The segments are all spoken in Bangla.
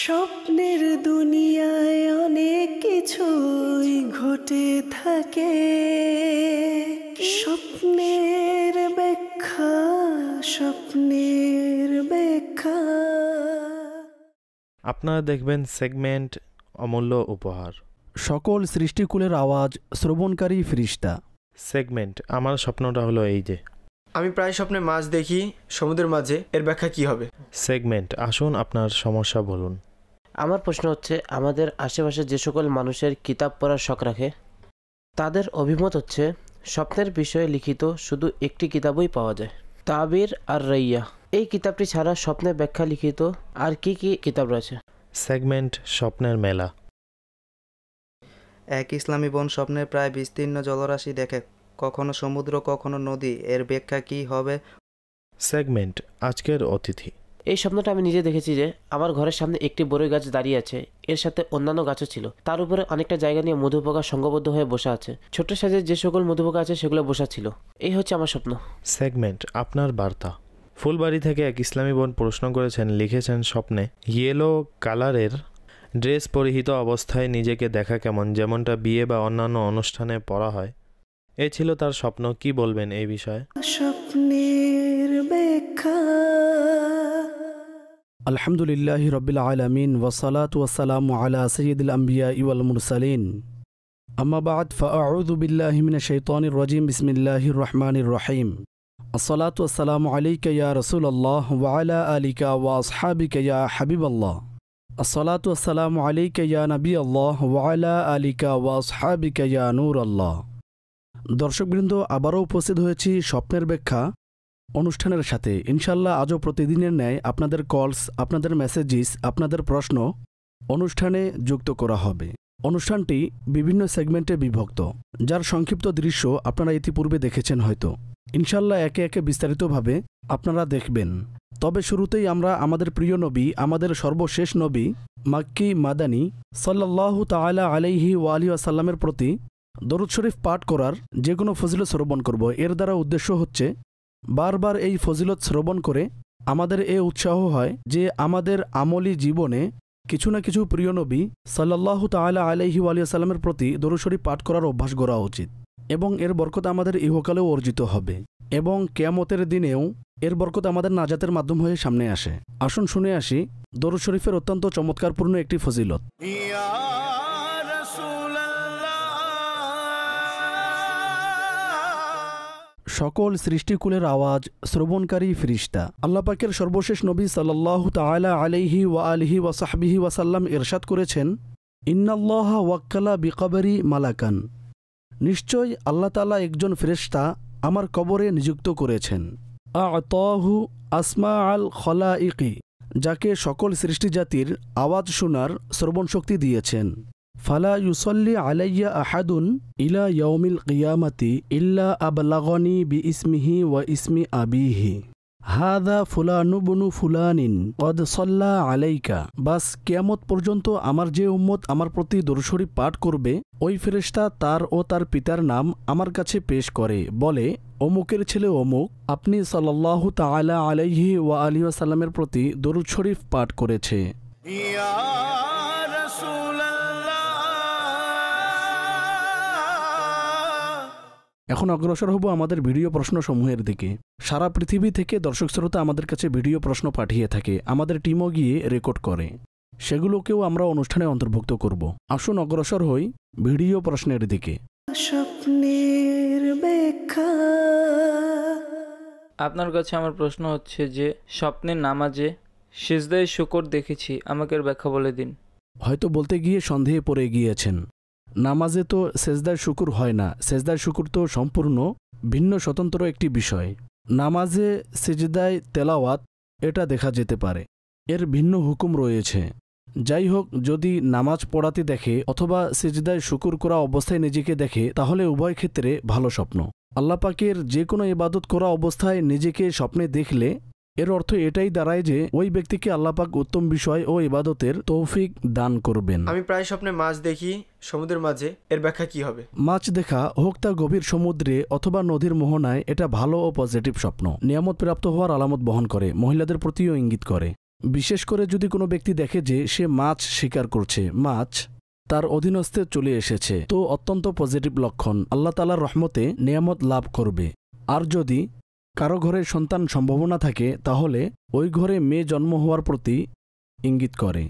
স্বপ্নের দুনিয়ায় অনেক কিছুই ঘটে থাকে স্বপ্নের ব্যাখ্যা স্বপ্নের ব্যাখ্যা আপনারা দেখবেন সেগমেন্ট অমূল্য উপহার সকল সৃষ্টিকুলের আওয়াজ শ্রবণকারী ফিরিস্তা সেগমেন্ট আমার স্বপ্নটা হলো এই যে আমি প্রায় স্বপ্নে মাছ দেখি সমুদ্রের মাঝে এর ব্যাখ্যা কি হবে সেগমেন্ট আসুন আপনার সমস্যা বলুন আমার প্রশ্ন হচ্ছে আমাদের আশেপাশে যে সকল মানুষের কিতাব পড়ার শখ রাখে তাদের অভিমত হচ্ছে স্বপ্নের বিষয়ে লিখিত শুধু একটি কিতাবই পাওয়া যায় তাবির আর রাইয়া এই কিতাবটি ছাড়া স্বপ্নের ব্যাখ্যা লিখিত আর কি কি কিতাব রয়েছে সেগমেন্ট স্বপ্নের মেলা এক ইসলামী বোন স্বপ্নে প্রায় বিস্তীর্ণ জলরাশি দেখে কখনো সমুদ্র কখনো নদী এর ব্যাখ্যা কি হবে সেগমেন্ট আজকের অতিথি এই স্বপ্নটা আমি নিজে দেখেছি যে আমার ঘরের সামনে একটি বড়ই গাছ দাঁড়িয়ে আছে এর সাথে অন্যান্য গাছও ছিল তার উপরে অনেকটা জায়গা নিয়ে পোকা সঙ্গবদ্ধ হয়ে বসা আছে ছোট সাজে যে সকল পোকা আছে সেগুলো বসা ছিল এই হচ্ছে আমার স্বপ্ন সেগমেন্ট আপনার বার্তা ফুলবাড়ি থেকে এক ইসলামী বোন প্রশ্ন করেছেন লিখেছেন স্বপ্নে ইয়েলো কালারের ড্রেস পরিহিত অবস্থায় নিজেকে দেখা কেমন যেমনটা বিয়ে বা অন্যান্য অনুষ্ঠানে পরা হয় এ ছিল তার স্বপ্ন কি বলবেন এই বিষয়ে স্বপ্নের আলহামদুলিল্লাহ রবিল আলমিন ওসালাত ওয়াসালাম আলা সঈদুল আম্বিয়া ইউল মুরসালিন আম্মাবাদ ফাউদুবিল্লাহমিন শৈতান রজিম বিসমিল্লাহ রহমান রহিম আসসালাত ওয়াসালাম কয়া রসুল আল্লাহ ওয়ালা আলিকা কয়া হাবিব হাবিবাল্লাহ আসসালাত ওয়াসালাম আলী কয়া নবী আল্লাহ ওয়ালা আলিকা ওয়াসহাবিকা কয়া নূর আল্লাহ দর্শকবৃন্দ আবারও উপস্থিত হয়েছি স্বপ্নের ব্যাখ্যা অনুষ্ঠানের সাথে ইনশাল্লাহ আজও প্রতিদিনের ন্যায় আপনাদের কলস আপনাদের মেসেজিস আপনাদের প্রশ্ন অনুষ্ঠানে যুক্ত করা হবে অনুষ্ঠানটি বিভিন্ন সেগমেন্টে বিভক্ত যার সংক্ষিপ্ত দৃশ্য আপনারা ইতিপূর্বে দেখেছেন হয়তো ইনশাল্লাহ একে একে বিস্তারিতভাবে আপনারা দেখবেন তবে শুরুতেই আমরা আমাদের প্রিয় নবী আমাদের সর্বশেষ নবী মাক্কি মাদানি সাল্লাহ তালা আলাইহি ওয়ালি আসাল্লামের প্রতি দরুদ শরীফ পাঠ করার যে কোনো ফজিলত শ্রবণ করব এর দ্বারা উদ্দেশ্য হচ্ছে বারবার এই ফজিলত শ্রবণ করে আমাদের এ উৎসাহ হয় যে আমাদের আমলি জীবনে কিছু না কিছু প্রিয় নবী সাল্লাহ তালা আলহি আলিয়াসাল্লামের প্রতি দরুশরী পাঠ করার অভ্যাস গড়া উচিত এবং এর বরকত আমাদের ইহকালেও অর্জিত হবে এবং কেয়ামতের দিনেও এর বরকত আমাদের নাজাতের মাধ্যম হয়ে সামনে আসে আসুন শুনে আসি দরুদ শরীফের অত্যন্ত চমৎকারপূর্ণ একটি ফজিলত সকল সৃষ্টিকুলের আওয়াজ শ্রবণকারী ফিরিস্তা আল্লাপাকের সর্বশেষ নবী সাল্লাহ তালা আলহি ওয়া আলহি ওয়াসাহবিহি ওয়াসাল্লাম এরশাদ করেছেন ইন্নাল্লাহ ওয়াক্কালা বিকাবারি মালাকান নিশ্চয় আল্লাহ তালা একজন ফেরেস্তা আমার কবরে নিযুক্ত করেছেন আহু আসমা আল খলা ইকি যাকে সকল সৃষ্টিজাতির আওয়াজ শোনার শ্রবণ শক্তি দিয়েছেন ফালা ইউসল্লি আলাইয়া আহাদুন ইলা ইয়ৌমিল কিয়ামতি ইল্লা আবলাগনি বি ইসমিহি ওয়া ইসমি আবিহি হাদা ফুলানুবনু ফুলানিন কদ সল্লা আলাইকা বাস কেয়ামত পর্যন্ত আমার যে উম্মত আমার প্রতি দরশরী পাঠ করবে ওই ফেরেশতা তার ও তার পিতার নাম আমার কাছে পেশ করে বলে অমুকের ছেলে অমুক আপনি সাল্লাল্লাহু তালা আলাইহি ওয়া আলিয়া সাল্লামের প্রতি দরুদ শরীফ পাঠ করেছে ইয়া রাসূল এখন অগ্রসর হব আমাদের ভিডিও প্রশ্ন সমূহের দিকে সারা পৃথিবী থেকে দর্শক শ্রোতা আমাদের কাছে ভিডিও প্রশ্ন পাঠিয়ে থাকে আমাদের টিমও গিয়ে রেকর্ড করে সেগুলোকেও আমরা অনুষ্ঠানে অন্তর্ভুক্ত করব আসুন অগ্রসর হই ভিডিও প্রশ্নের দিকে স্বপ্নের আপনার কাছে আমার প্রশ্ন হচ্ছে যে স্বপ্নের নামাজে সিজদায় শুকর দেখেছি আমাকে ব্যাখ্যা বলে দিন হয়তো বলতে গিয়ে সন্দেহে পড়ে গিয়েছেন নামাজে তো সেজদার শুকুর হয় না সেজদার শুকুর তো সম্পূর্ণ ভিন্ন স্বতন্ত্র একটি বিষয় নামাজে সেজদায় তেলাওয়াত এটা দেখা যেতে পারে এর ভিন্ন হুকুম রয়েছে যাই হোক যদি নামাজ পড়াতে দেখে অথবা সেজদায় শুকুর করা অবস্থায় নিজেকে দেখে তাহলে উভয় ক্ষেত্রে ভালো স্বপ্ন আল্লাপাকের যে কোনো ইবাদত করা অবস্থায় নিজেকে স্বপ্নে দেখলে এর অর্থ এটাই দাঁড়ায় যে ওই ব্যক্তিকে আল্লাপাক উত্তম বিষয় ও ইবাদতের তৌফিক দান করবেন আমি প্রায় স্বপ্নে মাছ দেখি সমুদ্রের মাঝে এর ব্যাখ্যা কি হবে মাছ দেখা হোক তা গভীর সমুদ্রে অথবা নদীর মোহনায় এটা ভালো ও পজিটিভ স্বপ্ন নিয়ামত প্রাপ্ত হওয়ার আলামত বহন করে মহিলাদের প্রতিও ইঙ্গিত করে বিশেষ করে যদি কোনো ব্যক্তি দেখে যে সে মাছ শিকার করছে মাছ তার অধীনস্থে চলে এসেছে তো অত্যন্ত পজিটিভ লক্ষণ আল্লাহ তালার রহমতে নিয়ামত লাভ করবে আর যদি কারো ঘরে সন্তান সম্ভাবনা থাকে তাহলে ওই ঘরে মেয়ে জন্ম হওয়ার প্রতি ইঙ্গিত করে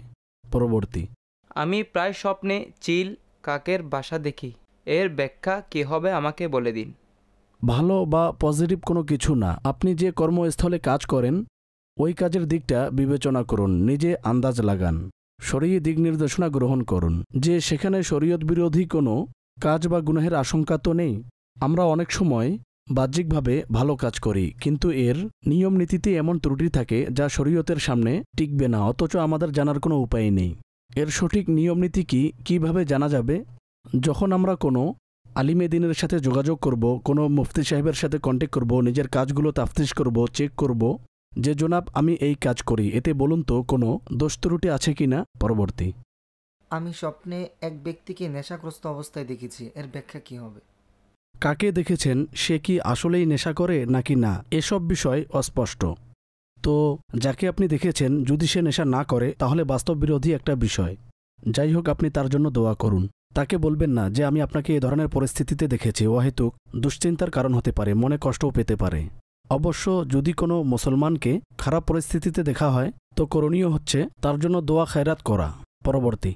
পরবর্তী আমি প্রায় স্বপ্নে চিল কাকের বাসা দেখি এর ব্যাখ্যা কি হবে আমাকে বলে দিন ভালো বা পজিটিভ কোনো কিছু না আপনি যে কর্মস্থলে কাজ করেন ওই কাজের দিকটা বিবেচনা করুন নিজে আন্দাজ লাগান সরিয়ে দিক নির্দেশনা গ্রহণ করুন যে সেখানে শরীয়ত বিরোধী কোনো কাজ বা গুনাহের আশঙ্কা তো নেই আমরা অনেক সময় বাহ্যিকভাবে ভালো কাজ করি কিন্তু এর নিয়ম নীতিতে এমন ত্রুটি থাকে যা শরীয়তের সামনে টিকবে না অথচ আমাদের জানার কোনো উপায় নেই এর সঠিক নিয়ম নীতি কি কীভাবে জানা যাবে যখন আমরা কোনো আলিমে দিনের সাথে যোগাযোগ করব কোনো মুফতি সাহেবের সাথে কন্ট্যাক্ট করব নিজের কাজগুলো তাফতিস করব চেক করব যে জনাব আমি এই কাজ করি এতে বলুন তো কোনো দোষ ত্রুটি আছে কি না পরবর্তী আমি স্বপ্নে এক ব্যক্তিকে নেশাগ্রস্ত অবস্থায় দেখেছি এর ব্যাখ্যা কি হবে কাকে দেখেছেন সে কি আসলেই নেশা করে নাকি না এসব বিষয় অস্পষ্ট তো যাকে আপনি দেখেছেন যদি সে নেশা না করে তাহলে বাস্তব বিরোধী একটা বিষয় যাই হোক আপনি তার জন্য দোয়া করুন তাকে বলবেন না যে আমি আপনাকে এ ধরনের পরিস্থিতিতে দেখেছি অহেতুক দুশ্চিন্তার কারণ হতে পারে মনে কষ্টও পেতে পারে অবশ্য যদি কোনো মুসলমানকে খারাপ পরিস্থিতিতে দেখা হয় তো করণীয় হচ্ছে তার জন্য দোয়া খায়রাত করা পরবর্তী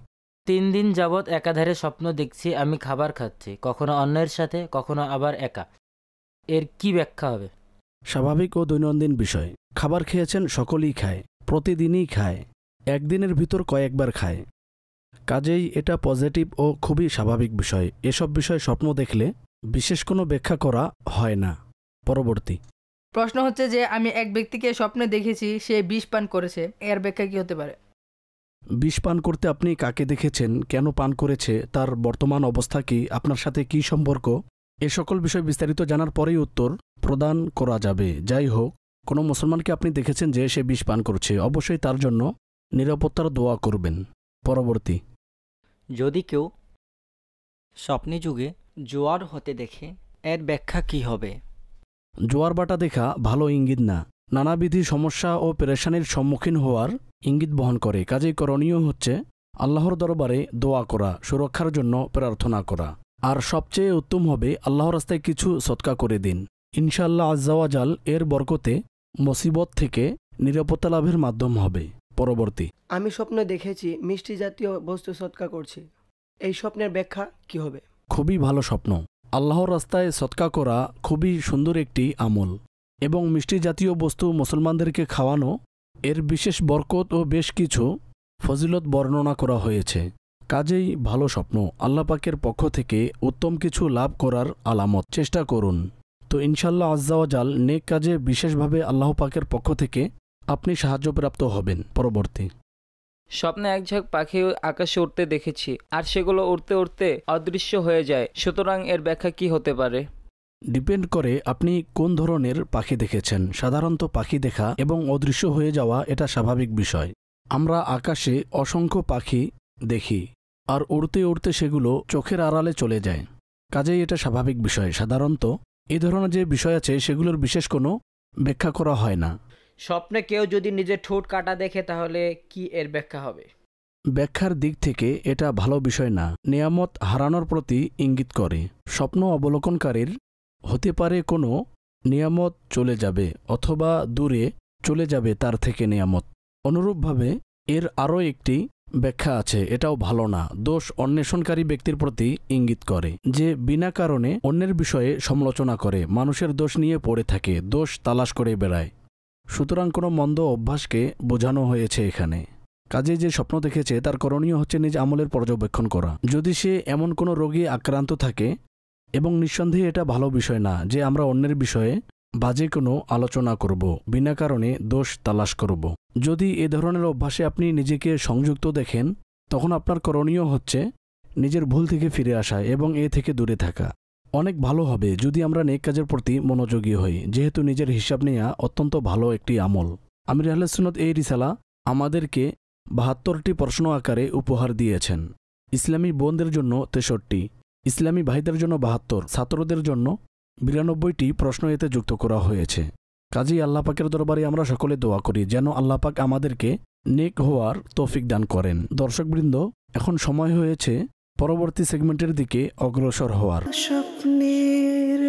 তিন দিন যাবৎ একাধারে স্বপ্ন দেখছি আমি খাবার খাচ্ছি কখনো অন্যের সাথে কখনো আবার একা এর কি ব্যাখ্যা হবে স্বাভাবিক ও দৈনন্দিন বিষয় খাবার খেয়েছেন সকলেই খায় প্রতিদিনই খায় একদিনের ভিতর কয়েকবার খায় কাজেই এটা পজিটিভ ও খুবই স্বাভাবিক বিষয় এসব বিষয় স্বপ্ন দেখলে বিশেষ কোনো ব্যাখ্যা করা হয় না পরবর্তী প্রশ্ন হচ্ছে যে আমি এক ব্যক্তিকে স্বপ্নে দেখেছি সে বিষ পান করেছে এর ব্যাখ্যা কি হতে পারে বিষ পান করতে আপনি কাকে দেখেছেন কেন পান করেছে তার বর্তমান অবস্থা কি আপনার সাথে কি সম্পর্ক এ সকল বিষয় বিস্তারিত জানার পরেই উত্তর প্রদান করা যাবে যাই হোক কোনো মুসলমানকে আপনি দেখেছেন যে সে বিষ পান করছে অবশ্যই তার জন্য নিরাপত্তার দোয়া করবেন পরবর্তী যদি কেউ স্বপ্নে যুগে জোয়ার হতে দেখে এর ব্যাখ্যা কি হবে জোয়ার বাটা দেখা ভালো ইঙ্গিত না নানাবিধি সমস্যা ও পেরেশানির সম্মুখীন হওয়ার ইঙ্গিত বহন করে কাজেই করণীয় হচ্ছে আল্লাহর দরবারে দোয়া করা সুরক্ষার জন্য প্রার্থনা করা আর সবচেয়ে উত্তম হবে আল্লাহর রাস্তায় কিছু সৎকা করে দিন ইনশাল্লাহ আজ্জাওয়াজাল এর বরকতে মসিবত থেকে নিরাপত্তা লাভের মাধ্যম হবে পরবর্তী আমি স্বপ্নে দেখেছি মিষ্টি জাতীয় বস্তু সৎকা করছি এই স্বপ্নের ব্যাখ্যা কি হবে খুবই ভালো স্বপ্ন আল্লাহর রাস্তায় সৎকা করা খুবই সুন্দর একটি আমল এবং মিষ্টি জাতীয় বস্তু মুসলমানদেরকে খাওয়ানো এর বিশেষ বরকত ও বেশ কিছু ফজিলত বর্ণনা করা হয়েছে কাজেই ভালো স্বপ্ন আল্লাপাকের পক্ষ থেকে উত্তম কিছু লাভ করার আলামত চেষ্টা করুন তো ইনশাল্লাহ আজ্জাওয়াজাল নেক কাজে বিশেষভাবে আল্লাহ পাকের পক্ষ থেকে আপনি সাহায্যপ্রাপ্ত হবেন পরবর্তী স্বপ্নে এক ঝাঁক পাখি আকাশে উঠতে দেখেছি আর সেগুলো উড়তে উড়তে অদৃশ্য হয়ে যায় সুতরাং এর ব্যাখ্যা কি হতে পারে ডিপেন্ড করে আপনি কোন ধরনের পাখি দেখেছেন সাধারণত পাখি দেখা এবং অদৃশ্য হয়ে যাওয়া এটা স্বাভাবিক বিষয় আমরা আকাশে অসংখ্য পাখি দেখি আর উড়তে উড়তে সেগুলো চোখের আড়ালে চলে যায় কাজেই এটা স্বাভাবিক বিষয় সাধারণত এ ধরনের যে বিষয় আছে সেগুলোর বিশেষ কোনো ব্যাখ্যা করা হয় না স্বপ্নে কেউ যদি নিজের ঠোঁট কাটা দেখে তাহলে কি এর ব্যাখ্যা হবে ব্যাখ্যার দিক থেকে এটা ভালো বিষয় না নিয়ামত হারানোর প্রতি ইঙ্গিত করে স্বপ্ন অবলোকনকারীর হতে পারে কোনো নিয়ামত চলে যাবে অথবা দূরে চলে যাবে তার থেকে নিয়ামত অনুরূপভাবে এর আরও একটি ব্যাখ্যা আছে এটাও ভালো না দোষ অন্বেষণকারী ব্যক্তির প্রতি ইঙ্গিত করে যে বিনা কারণে অন্যের বিষয়ে সমালোচনা করে মানুষের দোষ নিয়ে পড়ে থাকে দোষ তালাশ করে বেড়ায় সুতরাং কোনো মন্দ অভ্যাসকে বোঝানো হয়েছে এখানে কাজে যে স্বপ্ন দেখেছে তার করণীয় হচ্ছে নিজ আমলের পর্যবেক্ষণ করা যদি সে এমন কোনো রোগে আক্রান্ত থাকে এবং নিঃসন্দেহে এটা ভালো বিষয় না যে আমরা অন্যের বিষয়ে বাজে কোনো আলোচনা করব বিনা কারণে দোষ তালাশ করব যদি এ ধরনের অভ্যাসে আপনি নিজেকে সংযুক্ত দেখেন তখন আপনার করণীয় হচ্ছে নিজের ভুল থেকে ফিরে আসা এবং এ থেকে দূরে থাকা অনেক ভালো হবে যদি আমরা নেক কাজের প্রতি মনোযোগী হই যেহেতু নিজের হিসাব নেওয়া অত্যন্ত ভালো একটি আমল আমির আহলেসনত এই রিসালা আমাদেরকে বাহাত্তরটি প্রশ্ন আকারে উপহার দিয়েছেন ইসলামী বোনদের জন্য তেষট্টি ইসলামী ভাইদের জন্য বাহাত্তর ছাত্রদের জন্য বিরানব্বইটি প্রশ্ন এতে যুক্ত করা হয়েছে কাজী আল্লাপাকের দরবারে আমরা সকলে দোয়া করি যেন আল্লাপাক আমাদেরকে নেক হওয়ার তৌফিক দান করেন দর্শকবৃন্দ এখন সময় হয়েছে পরবর্তী সেগমেন্টের দিকে অগ্রসর হওয়ার স্বপ্নের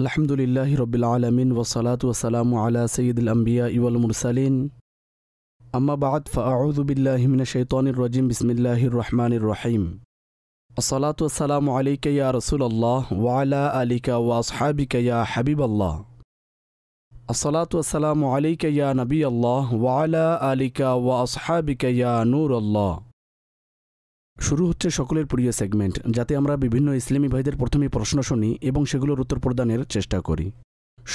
আলহামদুলিল্লাহ রবিল আলমিন ওসালাত ওসালাম আলা সঈদুল আম্বিয়া ইউল মুরসালিন আম্মা বাদ ফাউদুবিল্লাহমিনা শৈতানির রজিম বিসমিল্লাহির রহমানির রহিম আসসালাতাম আলিকা ইয়া রসুল্লাহ ওয়ালা আলিকা ওয়াসহাবিকা ইয়া হাবিব আল্লাহ আসসালাতাম আলিকা নবী আল্লাহ ওয়ালা আলিকা ওয়াসহাবিকা ইয়া নূর শুরু হচ্ছে সকলের প্রিয় সেগমেন্ট যাতে আমরা বিভিন্ন ইসলামী ভাইদের প্রথমে প্রশ্ন শুনি এবং সেগুলোর উত্তর প্রদানের চেষ্টা করি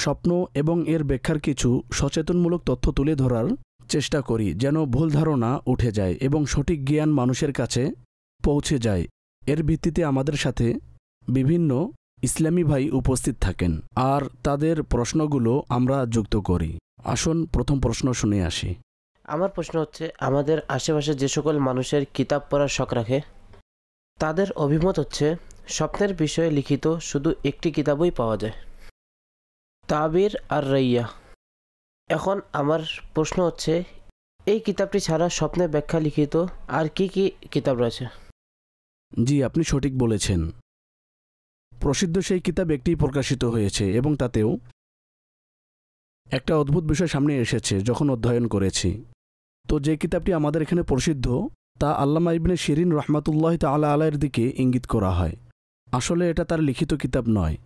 স্বপ্ন এবং এর ব্যাখ্যার কিছু সচেতনমূলক তথ্য তুলে ধরার চেষ্টা করি যেন ভুল ধারণা উঠে যায় এবং সঠিক জ্ঞান মানুষের কাছে পৌঁছে যায় এর ভিত্তিতে আমাদের সাথে বিভিন্ন ইসলামী ভাই উপস্থিত থাকেন আর তাদের প্রশ্নগুলো আমরা যুক্ত করি আসুন প্রথম প্রশ্ন শুনে আসি আমার প্রশ্ন হচ্ছে আমাদের আশেপাশে যে সকল মানুষের কিতাব পড়ার শখ রাখে তাদের অভিমত হচ্ছে স্বপ্নের বিষয়ে লিখিত শুধু একটি কিতাবই পাওয়া যায় তাবির আর রাইয়া এখন আমার প্রশ্ন হচ্ছে এই কিতাবটি ছাড়া স্বপ্নে ব্যাখ্যা লিখিত আর কি কি কিতাব রয়েছে জি আপনি সঠিক বলেছেন প্রসিদ্ধ সেই কিতাব একটি প্রকাশিত হয়েছে এবং তাতেও একটা অদ্ভুত বিষয় সামনে এসেছে যখন অধ্যয়ন করেছি তো যে কিতাবটি আমাদের এখানে প্রসিদ্ধ তা আল্লামা ইবনে শিরিন রহমাতুল্লাহ তা তালা আলাহের দিকে ইঙ্গিত করা হয় আসলে এটা তার লিখিত কিতাব নয়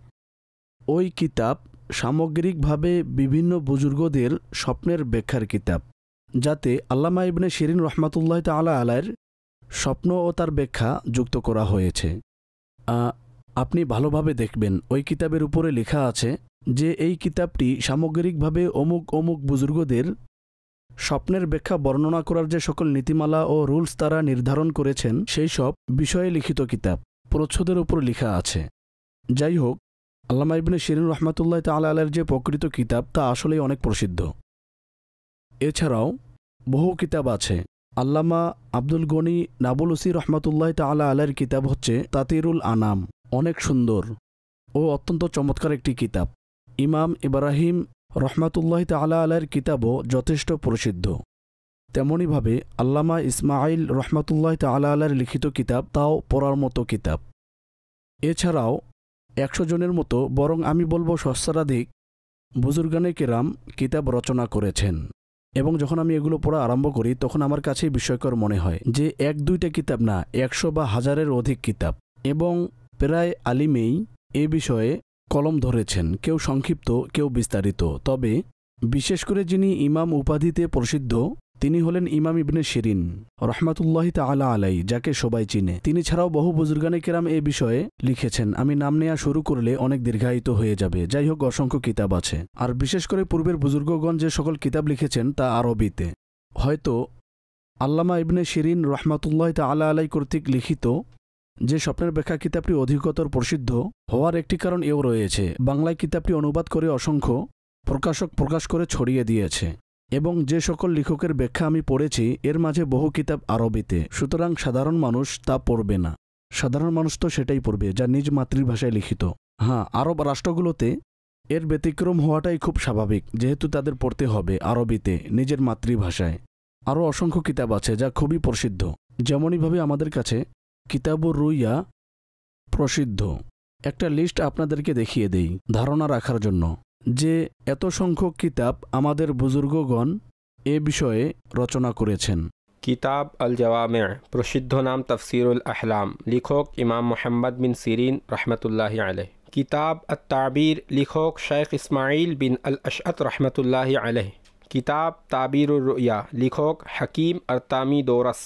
ওই কিতাব সামগ্রিকভাবে বিভিন্ন বুজুর্গদের স্বপ্নের ব্যাখ্যার কিতাব যাতে আল্লামা ইবনে শিরিন রহমাতুল্লাহ তালা আলায়ের স্বপ্ন ও তার ব্যাখ্যা যুক্ত করা হয়েছে আপনি ভালোভাবে দেখবেন ওই কিতাবের উপরে লেখা আছে যে এই কিতাবটি সামগ্রিকভাবে অমুক অমুক বুজুর্গদের স্বপ্নের ব্যাখ্যা বর্ণনা করার যে সকল নীতিমালা ও রুলস তারা নির্ধারণ করেছেন সেই সব বিষয়ে লিখিত কিতাব প্রচ্ছদের উপর লেখা আছে যাই হোক আল্লামা ইবনে শিরিন রহমাতুল্লাহ তাল আলের যে প্রকৃত কিতাব তা আসলেই অনেক প্রসিদ্ধ এছাড়াও বহু কিতাব আছে আল্লামা আব্দুল গনি নাবুলসি ওসি রহমাতুল্লাহ তালা আলের কিতাব হচ্ছে তাতিরুল আনাম অনেক সুন্দর ও অত্যন্ত চমৎকার একটি কিতাব ইমাম ইব্রাহিম রহমাতুল্লাহ তালা আলের কিতাবও যথেষ্ট প্রসিদ্ধ তেমনইভাবে আল্লামা ইসমাইল রহমাতুল্লাহ তালা আলের লিখিত কিতাব তাও পড়ার মতো কিতাব এছাড়াও একশো জনের মতো বরং আমি বলবো সহস্রাধিক বুজুর্গানে কেরাম কিতাব রচনা করেছেন এবং যখন আমি এগুলো পড়া আরম্ভ করি তখন আমার কাছেই বিস্ময়কর মনে হয় যে এক দুইটা কিতাব না একশো বা হাজারের অধিক কিতাব এবং প্রায় আলিমেই এ বিষয়ে কলম ধরেছেন কেউ সংক্ষিপ্ত কেউ বিস্তারিত তবে বিশেষ করে যিনি ইমাম উপাধিতে প্রসিদ্ধ তিনি হলেন ইমাম ইবনে শিরিন রহমাতুল্লাহ তালা আলাই যাকে সবাই চিনে তিনি ছাড়াও বহু বুজুর্গানে কেরাম এ বিষয়ে লিখেছেন আমি নাম নেয়া শুরু করলে অনেক দীর্ঘায়িত হয়ে যাবে যাই হোক অসংখ্য কিতাব আছে আর বিশেষ করে পূর্বের বুজুর্গগণ যে সকল কিতাব লিখেছেন তা আরবিতে হয়তো আল্লামা ইবনে শিরিন রহমাতুল্লাহ তালা আলাই কর্তৃক লিখিত যে স্বপ্নের ব্যাখ্যা কিতাবটি অধিকতর প্রসিদ্ধ হওয়ার একটি কারণ এও রয়েছে বাংলায় কিতাবটি অনুবাদ করে অসংখ্য প্রকাশক প্রকাশ করে ছড়িয়ে দিয়েছে এবং যে সকল লেখকের ব্যাখ্যা আমি পড়েছি এর মাঝে বহু কিতাব আরবিতে সুতরাং সাধারণ মানুষ তা পড়বে না সাধারণ মানুষ তো সেটাই পড়বে যা নিজ মাতৃভাষায় লিখিত হ্যাঁ আরব রাষ্ট্রগুলোতে এর ব্যতিক্রম হওয়াটাই খুব স্বাভাবিক যেহেতু তাদের পড়তে হবে আরবিতে নিজের মাতৃভাষায় আরও অসংখ্য কিতাব আছে যা খুবই প্রসিদ্ধ যেমনইভাবে আমাদের কাছে কিতাব রুইয়া প্রসিদ্ধ একটা লিস্ট আপনাদেরকে দেখিয়ে দেই ধারণা রাখার জন্য যে এত সংখ্যক কিতাব আমাদের বুজুর্গগণ এ বিষয়ে রচনা করেছেন কিতাব আল জওয়ামের প্রসিদ্ধ নাম তফসিরুল আহলাম লিখক ইমাম মোহাম্মদ বিন সিরিন রহমতুল্লাহ আলহ কিতাব আত তাবির লিখক শেখ ইসমাইল বিন আল আশআত রহমতুল্লাহ আলহ কিতাব তাবিরুর রুয়া লিখক হাকিম আরতামি দৌরস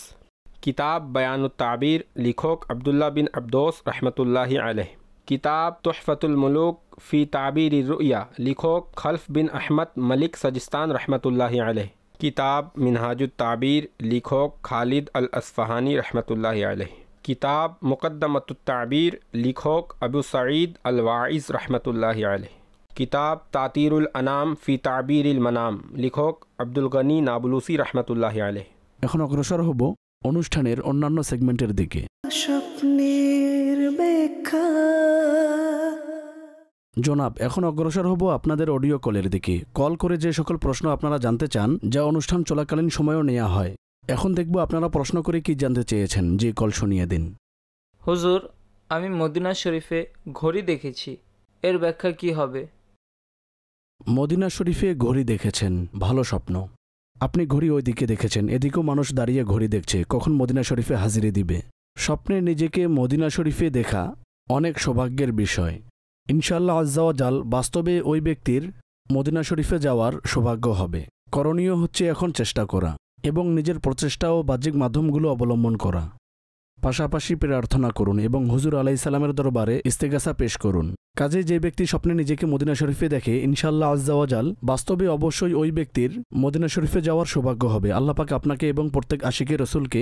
কিতাব বয়ানুত তাবির লিখক আবদুল্লাহ বিন আবদোস রহমতুল্লাহ আলহ কিতাব তোহফতুল মুলুক फ़ी ताबीर रुया लिखो खल्फ बिन अहमद मलिक सजस्तान रहमत आलह किताब ताबीर लिखो खालिद अल असफ़हानी रहमत आलह किताब मुकदमतुलताबीर लिखो अबू सईद अलवाइज़ रहमत आलह किताब तातीरुलनाम फ़ी ताबीरमनाम লিখক আব্দুল গনি নাবলুসি রহমতুল্লাহ আলহ এখন অগ্রসর হব অনুষ্ঠানের অন্যান্য সেগমেন্টের দিকে স্বপ্নের ব্যাখ্যা জনাব এখন অগ্রসর হব আপনাদের অডিও কলের দিকে কল করে যে সকল প্রশ্ন আপনারা জানতে চান যা অনুষ্ঠান চলাকালীন সময়ও নেওয়া হয় এখন দেখব আপনারা প্রশ্ন করে কি জানতে চেয়েছেন যে কল শুনিয়ে দিন হুজুর আমি মদিনা শরীফে ঘড়ি দেখেছি এর ব্যাখ্যা কি হবে মদিনা শরীফে ঘড়ি দেখেছেন ভালো স্বপ্ন আপনি ঘড়ি ওই দিকে দেখেছেন এদিকেও মানুষ দাঁড়িয়ে ঘড়ি দেখছে কখন মদিনা শরীফে হাজিরে দিবে স্বপ্নে নিজেকে মদিনা শরীফে দেখা অনেক সৌভাগ্যের বিষয় ইনশাল্লাহ আজ্জাওয়াজাল বাস্তবে ওই ব্যক্তির মদিনা শরীফে যাওয়ার সৌভাগ্য হবে করণীয় হচ্ছে এখন চেষ্টা করা এবং নিজের প্রচেষ্টা ও বাহ্যিক মাধ্যমগুলো অবলম্বন করা পাশাপাশি প্রার্থনা করুন এবং হুজুর আলাই সালামের দরবারে ইস্তেগাসা পেশ করুন কাজে যে ব্যক্তি স্বপ্নে নিজেকে মদিনা শরীফে দেখে ইনশাল্লাহ আজ্জাওয়াজাল বাস্তবে অবশ্যই ওই ব্যক্তির মদিনা শরীফে যাওয়ার সৌভাগ্য হবে আল্লাপাক আপনাকে এবং প্রত্যেক আশিকে রসুলকে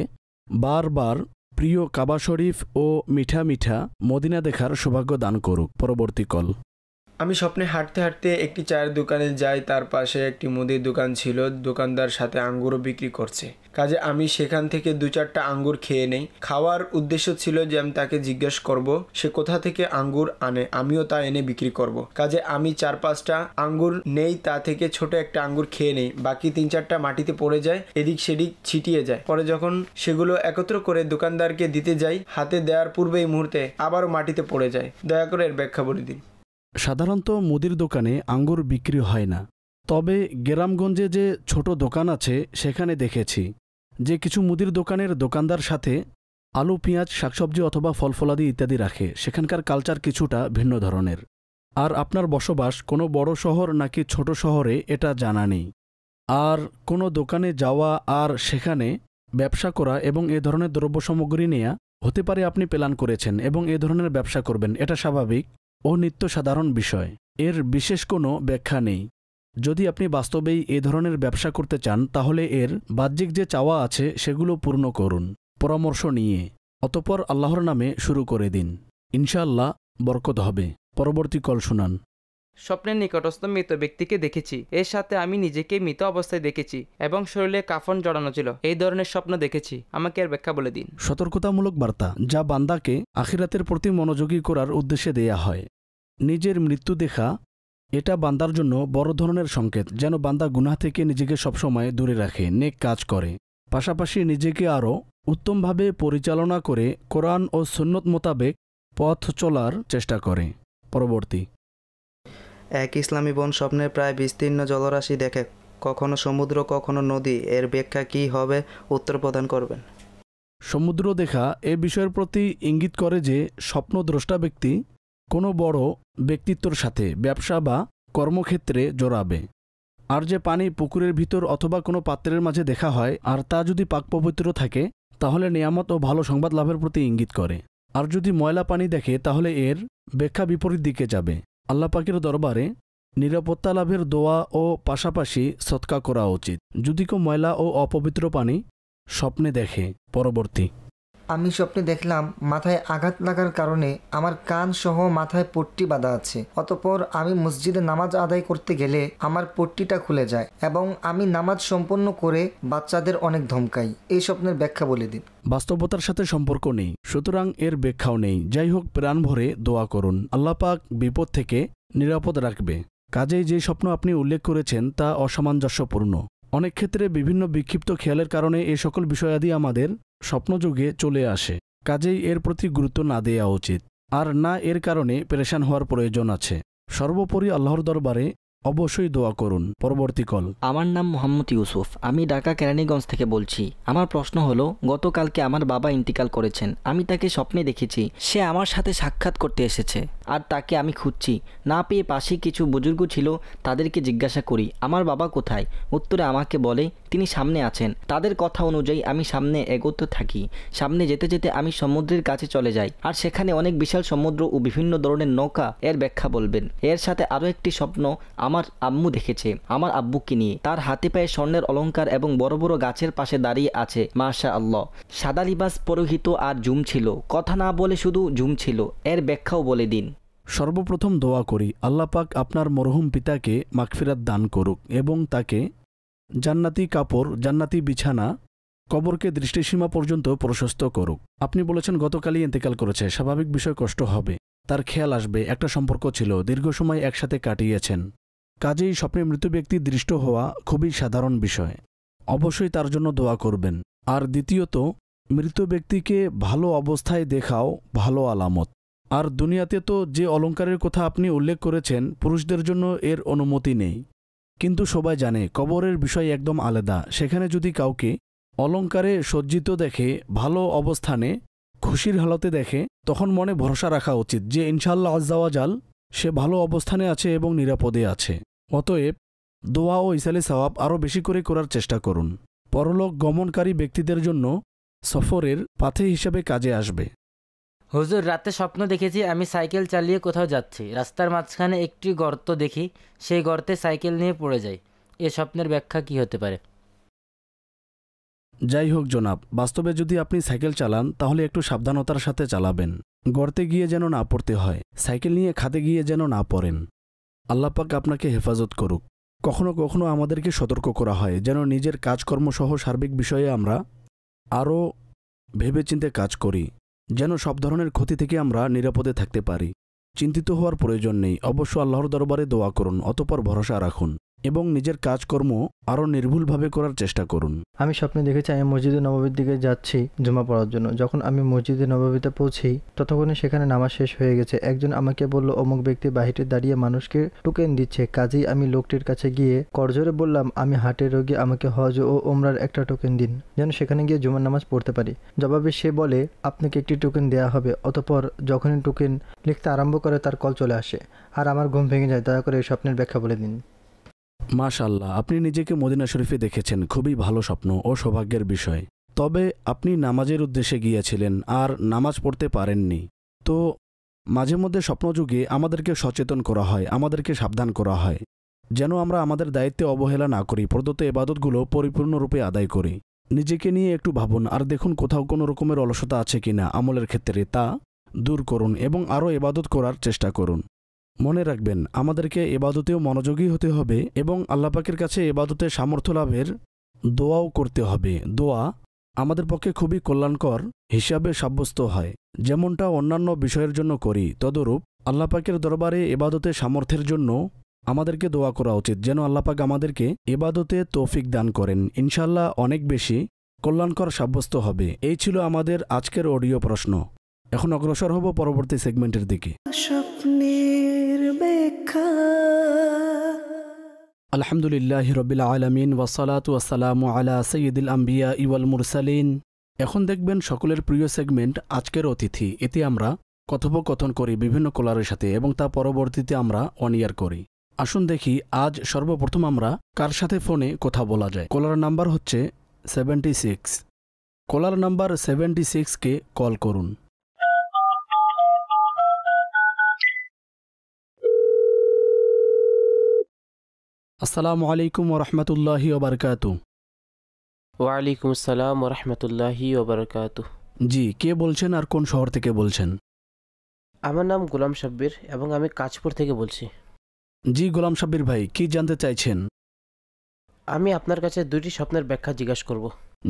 বারবার প্রিয় কাবা শরীফ ও মিঠা মিঠা মদিনা দেখার সৌভাগ্য দান করুক পরবর্তী কল আমি স্বপ্নে হাঁটতে হাঁটতে একটি চায়ের দোকানে যাই তার পাশে একটি মুদির দোকান ছিল দোকানদার সাথে আঙ্গুরও বিক্রি করছে কাজে আমি সেখান থেকে দু চারটা আঙ্গুর খেয়ে নেই খাওয়ার উদ্দেশ্য ছিল যে আমি তাকে জিজ্ঞেস করব সে কোথা থেকে আঙ্গুর আনে আমিও তা এনে বিক্রি করব। কাজে আমি চার পাঁচটা আঙ্গুর নেই তা থেকে ছোট একটা আঙ্গুর খেয়ে নেই বাকি তিন চারটা মাটিতে পড়ে যায় এদিক সেদিক ছিটিয়ে যায় পরে যখন সেগুলো একত্র করে দোকানদারকে দিতে যাই হাতে দেওয়ার পূর্বে এই মুহূর্তে আবারও মাটিতে পড়ে যায় দয়া করে এর ব্যাখ্যা বলে দিন সাধারণত মুদির দোকানে আঙ্গুর বিক্রি হয় না তবে গ্রামগঞ্জে যে ছোট দোকান আছে সেখানে দেখেছি যে কিছু মুদির দোকানের দোকানদার সাথে আলু পেঁয়াজ শাকসবজি অথবা ফলফলাদি ইত্যাদি রাখে সেখানকার কালচার কিছুটা ভিন্ন ধরনের আর আপনার বসবাস কোনো বড় শহর নাকি ছোট শহরে এটা জানা নেই আর কোনো দোকানে যাওয়া আর সেখানে ব্যবসা করা এবং এ ধরনের দ্রব্য সামগ্রী নেয়া হতে পারে আপনি প্ল্যান করেছেন এবং এ ধরনের ব্যবসা করবেন এটা স্বাভাবিক ও নিত্য সাধারণ বিষয় এর বিশেষ কোনো ব্যাখ্যা নেই যদি আপনি বাস্তবেই এ ধরনের ব্যবসা করতে চান তাহলে এর বাহ্যিক যে চাওয়া আছে সেগুলো পূর্ণ করুন পরামর্শ নিয়ে অতপর আল্লাহর নামে শুরু করে দিন ইনশাআল্লাহ বরকত হবে পরবর্তী কল শুনান স্বপ্নের নিকটস্থ মৃত ব্যক্তিকে দেখেছি এর সাথে আমি নিজেকে মৃত অবস্থায় দেখেছি এবং শরীরে কাফন জড়ানো ছিল এই ধরনের স্বপ্ন দেখেছি আমাকে এর ব্যাখ্যা বলে দিন সতর্কতামূলক বার্তা যা বান্দাকে আখিরাতের প্রতি মনোযোগী করার উদ্দেশ্যে দেয়া হয় নিজের মৃত্যু দেখা এটা বান্দার জন্য বড় ধরনের সংকেত যেন বান্দা গুনা থেকে নিজেকে সবসময় দূরে রাখে নেক কাজ করে পাশাপাশি নিজেকে আরও উত্তমভাবে পরিচালনা করে কোরআন ও সুন্নত মোতাবেক পথ চলার চেষ্টা করে পরবর্তী এক ইসলামী বন স্বপ্নের প্রায় বিস্তীর্ণ জলরাশি দেখে কখনো সমুদ্র কখনো নদী এর ব্যাখ্যা কী হবে উত্তর প্রদান করবেন সমুদ্র দেখা এ বিষয়ের প্রতি ইঙ্গিত করে যে স্বপ্নদ্রষ্টা ব্যক্তি কোনো বড় ব্যক্তিত্বর সাথে ব্যবসা বা কর্মক্ষেত্রে জড়াবে আর যে পানি পুকুরের ভিতর অথবা কোনো পাত্রের মাঝে দেখা হয় আর তা যদি পাক পবিত্র থাকে তাহলে নিয়ামত ও ভালো সংবাদ লাভের প্রতি ইঙ্গিত করে আর যদি ময়লা পানি দেখে তাহলে এর ব্যাখ্যা বিপরীত দিকে যাবে আল্লাপাকের দরবারে নিরাপত্তা লাভের দোয়া ও পাশাপাশি সৎকা করা উচিত যদি কেউ ময়লা ও অপবিত্র পানি স্বপ্নে দেখে পরবর্তী আমি স্বপ্নে দেখলাম মাথায় আঘাত লাগার কারণে আমার কান সহ মাথায় পট্টি বাঁধা আছে অতপর আমি মসজিদে নামাজ আদায় করতে গেলে আমার পট্টিটা খুলে যায় এবং আমি নামাজ সম্পন্ন করে বাচ্চাদের অনেক ধমকাই এই স্বপ্নের ব্যাখ্যা বলে দিন বাস্তবতার সাথে সম্পর্ক নেই সুতরাং এর ব্যাখ্যাও নেই যাই হোক প্রাণ ভরে দোয়া করুন আল্লাপাক বিপদ থেকে নিরাপদ রাখবে কাজেই যে স্বপ্ন আপনি উল্লেখ করেছেন তা অসামঞ্জস্যপূর্ণ অনেক ক্ষেত্রে বিভিন্ন বিক্ষিপ্ত খেয়ালের কারণে এ সকল বিষয়াদি আমাদের স্বপ্নযুগে চলে আসে কাজেই এর প্রতি গুরুত্ব না দেয়া উচিত আর না এর কারণে পেরেশান হওয়ার প্রয়োজন আছে সর্বোপরি আল্লাহর দরবারে অবশ্যই দোয়া করুন পরবর্তী কল আমার নাম মোহাম্মদ ইউসুফ আমি ঢাকা কেরানীগঞ্জ থেকে বলছি আমার প্রশ্ন হলো গতকালকে আমার বাবা ইন্তিকাল করেছেন আমি তাকে স্বপ্নে দেখেছি সে আমার সাথে সাক্ষাৎ করতে এসেছে আর তাকে আমি খুঁজছি না পেয়ে পাশে কিছু বুজুর্গ ছিল তাদেরকে জিজ্ঞাসা করি আমার বাবা কোথায় উত্তরে আমাকে বলে তিনি সামনে আছেন তাদের কথা অনুযায়ী আমি সামনে এগোতে থাকি সামনে যেতে যেতে আমি সমুদ্রের কাছে চলে যাই আর সেখানে অনেক বিশাল সমুদ্র ও বিভিন্ন ধরনের নৌকা এর ব্যাখ্যা বলবেন এর সাথে আরও একটি স্বপ্ন আমার আম্মু দেখেছে আমার আব্বুকে নিয়ে তার হাতে পায়ে স্বর্ণের অলঙ্কার এবং বড় বড় গাছের পাশে দাঁড়িয়ে আছে মাশা আল্লাহ সাদা লিবাস পরোহিত আর জুম ছিল কথা না বলে শুধু জুম ছিল এর ব্যাখ্যাও বলে দিন সর্বপ্রথম দোয়া করি আল্লাহ পাক আপনার মরহুম পিতাকে মাগফিরাত দান করুক এবং তাকে জান্নাতি কাপড় জান্নাতি বিছানা কবরকে দৃষ্টিসীমা পর্যন্ত প্রশস্ত করুক আপনি বলেছেন গতকালই ইন্তেকাল করেছে স্বাভাবিক বিষয় কষ্ট হবে তার খেয়াল আসবে একটা সম্পর্ক ছিল দীর্ঘ সময় একসাথে কাটিয়েছেন কাজেই স্বপ্নে মৃত ব্যক্তি দৃষ্ট হওয়া খুবই সাধারণ বিষয় অবশ্যই তার জন্য দোয়া করবেন আর দ্বিতীয়ত মৃত ব্যক্তিকে ভালো অবস্থায় দেখাও ভালো আলামত আর দুনিয়াতে তো যে অলঙ্কারের কথা আপনি উল্লেখ করেছেন পুরুষদের জন্য এর অনুমতি নেই কিন্তু সবাই জানে কবরের বিষয় একদম আলাদা সেখানে যদি কাউকে অলঙ্কারে সজ্জিত দেখে ভালো অবস্থানে খুশির হালতে দেখে তখন মনে ভরসা রাখা উচিত যে ইনশাল্লাহ আজ্জাওয়াজাল সে ভালো অবস্থানে আছে এবং নিরাপদে আছে অতএব দোয়া ও ইসালে সওয়াব আরও বেশি করে করার চেষ্টা করুন পরলোক গমনকারী ব্যক্তিদের জন্য সফরের পাথে হিসেবে কাজে আসবে হুজুর রাতে স্বপ্ন দেখেছি আমি সাইকেল চালিয়ে কোথাও যাচ্ছি রাস্তার মাঝখানে একটি গর্ত দেখি সেই গর্তে সাইকেল নিয়ে পড়ে যাই এ স্বপ্নের ব্যাখ্যা কি হতে পারে যাই হোক জনাব বাস্তবে যদি আপনি সাইকেল চালান তাহলে একটু সাবধানতার সাথে চালাবেন গর্তে গিয়ে যেন না পড়তে হয় সাইকেল নিয়ে খাতে গিয়ে যেন না পড়েন আল্লাপাক আপনাকে হেফাজত করুক কখনো কখনো আমাদেরকে সতর্ক করা হয় যেন নিজের কাজকর্মসহ সার্বিক বিষয়ে আমরা আরও ভেবেচিন্তে কাজ করি যেন সব ধরনের ক্ষতি থেকে আমরা নিরাপদে থাকতে পারি চিন্তিত হওয়ার প্রয়োজন নেই অবশ্য আল্লাহর দরবারে দোয়া করুন অতপর ভরসা রাখুন এবং নিজের কাজকর্ম আরও নির্ভুলভাবে করার চেষ্টা করুন আমি স্বপ্নে দেখেছি আমি মসজিদে নববীর দিকে যাচ্ছি জুমা পড়ার জন্য যখন আমি মসজিদে নববীতে পৌঁছি ততক্ষণে সেখানে নামাজ শেষ হয়ে গেছে একজন আমাকে বলল অমুক ব্যক্তি বাহিরে দাঁড়িয়ে মানুষকে টোকেন দিচ্ছে কাজেই আমি লোকটির কাছে গিয়ে করজোরে বললাম আমি হাটের রোগী আমাকে হজ ও ওমরার একটা টোকেন দিন যেন সেখানে গিয়ে জুমার নামাজ পড়তে পারি জবাবে সে বলে আপনাকে একটি টোকেন দেয়া হবে অতপর যখনই টোকেন লিখতে আরম্ভ করে তার কল চলে আসে আর আমার ঘুম ভেঙে যায় দয়া করে এই স্বপ্নের ব্যাখ্যা বলে দিন মাশাল্লাহ আপনি নিজেকে মদিনা শরীফে দেখেছেন খুবই ভালো স্বপ্ন ও সৌভাগ্যের বিষয় তবে আপনি নামাজের উদ্দেশ্যে গিয়েছিলেন আর নামাজ পড়তে পারেননি তো মাঝে মধ্যে স্বপ্নযুগে আমাদেরকে সচেতন করা হয় আমাদেরকে সাবধান করা হয় যেন আমরা আমাদের দায়িত্বে অবহেলা না করি প্রদত্ত এবাদতগুলো পরিপূর্ণরূপে আদায় করি নিজেকে নিয়ে একটু ভাবুন আর দেখুন কোথাও কোনো রকমের অলসতা আছে কিনা আমলের ক্ষেত্রে তা দূর করুন এবং আরও এবাদত করার চেষ্টা করুন মনে রাখবেন আমাদেরকে এবাদতেও মনোযোগী হতে হবে এবং আল্লাপাকের কাছে এবাদতে সামর্থ্য লাভের দোয়াও করতে হবে দোয়া আমাদের পক্ষে খুবই কল্যাণকর হিসাবে সাব্যস্ত হয় যেমনটা অন্যান্য বিষয়ের জন্য করি তদরূপ আল্লাপাকের দরবারে এবাদতে সামর্থ্যের জন্য আমাদেরকে দোয়া করা উচিত যেন আল্লাপাক আমাদেরকে এবাদতে তৌফিক দান করেন ইনশাল্লাহ অনেক বেশি কল্যাণকর সাব্যস্ত হবে এই ছিল আমাদের আজকের অডিও প্রশ্ন এখন অগ্রসর হব পরবর্তী সেগমেন্টের দিকে স্বপ্নে আলহামদুলিল্লাহ রবিল আলমিন ওয়াসালাত ওয়াসালাম আলা সঈদুল আম্বিয়া ইওয়াল মুরসালিন এখন দেখবেন সকলের প্রিয় সেগমেন্ট আজকের অতিথি এতে আমরা কথোপকথন করি বিভিন্ন কোলারের সাথে এবং তা পরবর্তীতে আমরা অন ইয়ার করি আসুন দেখি আজ সর্বপ্রথম আমরা কার সাথে ফোনে কথা বলা যায় কোলার নাম্বার হচ্ছে seventy six caller number seventy সিক্সকে কল করুন আসসালামু আলাইকুম ওরহমতুল্লাহি ওবরকাতু ওয়ালাইকুম আসসালাম ওরহমতুল্লাহি ওবরকাতু জি কে বলছেন আর কোন শহর থেকে বলছেন আমার নাম গোলাম সাব্বির এবং আমি কাজপুর থেকে বলছি জি গোলাম সাব্বির ভাই কি জানতে চাইছেন আমি আপনার কাছে দুইটি স্বপ্নের ব্যাখ্যা জিজ্ঞাসা করব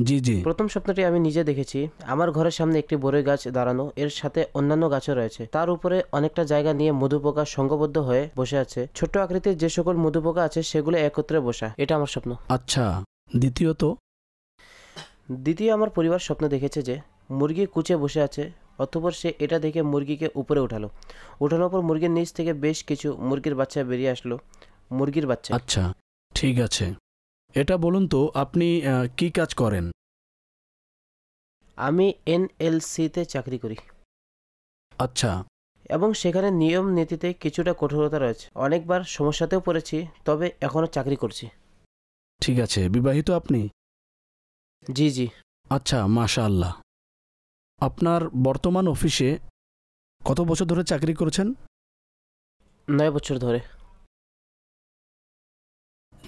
জি জি প্রথম স্বপ্নটি আমি নিজে দেখেছি আমার ঘরের সামনে একটি বরই গাছ দাঁড়ানো এর সাথে অন্যান্য গাছও রয়েছে তার উপরে অনেকটা জায়গা নিয়ে মধুপোকা সংঘবদ্ধ হয়ে বসে আছে ছোট্ট আকৃতির যে সকল মধুপোকা আছে সেগুলো একত্রে বসা এটা আমার স্বপ্ন আচ্ছা দ্বিতীয়ত দ্বিতীয় আমার পরিবার স্বপ্ন দেখেছে যে মুরগি কুচে বসে আছে অতপর সে এটা দেখে মুরগিকে উপরে উঠালো উঠানোর পর মুরগির নিচ থেকে বেশ কিছু মুরগির বাচ্চা বেরিয়ে আসলো মুরগির বাচ্চা আচ্ছা ঠিক আছে এটা বলুন তো আপনি কি কাজ করেন আমি এনএলসিতে চাকরি করি আচ্ছা এবং সেখানে নিয়ম নীতিতে কিছুটা কঠোরতা রয়েছে অনেকবার সমস্যাতেও পড়েছি তবে এখনও চাকরি করছি ঠিক আছে বিবাহিত আপনি জি জি আচ্ছা মাশা আল্লাহ আপনার বর্তমান অফিসে কত বছর ধরে চাকরি করছেন নয় বছর ধরে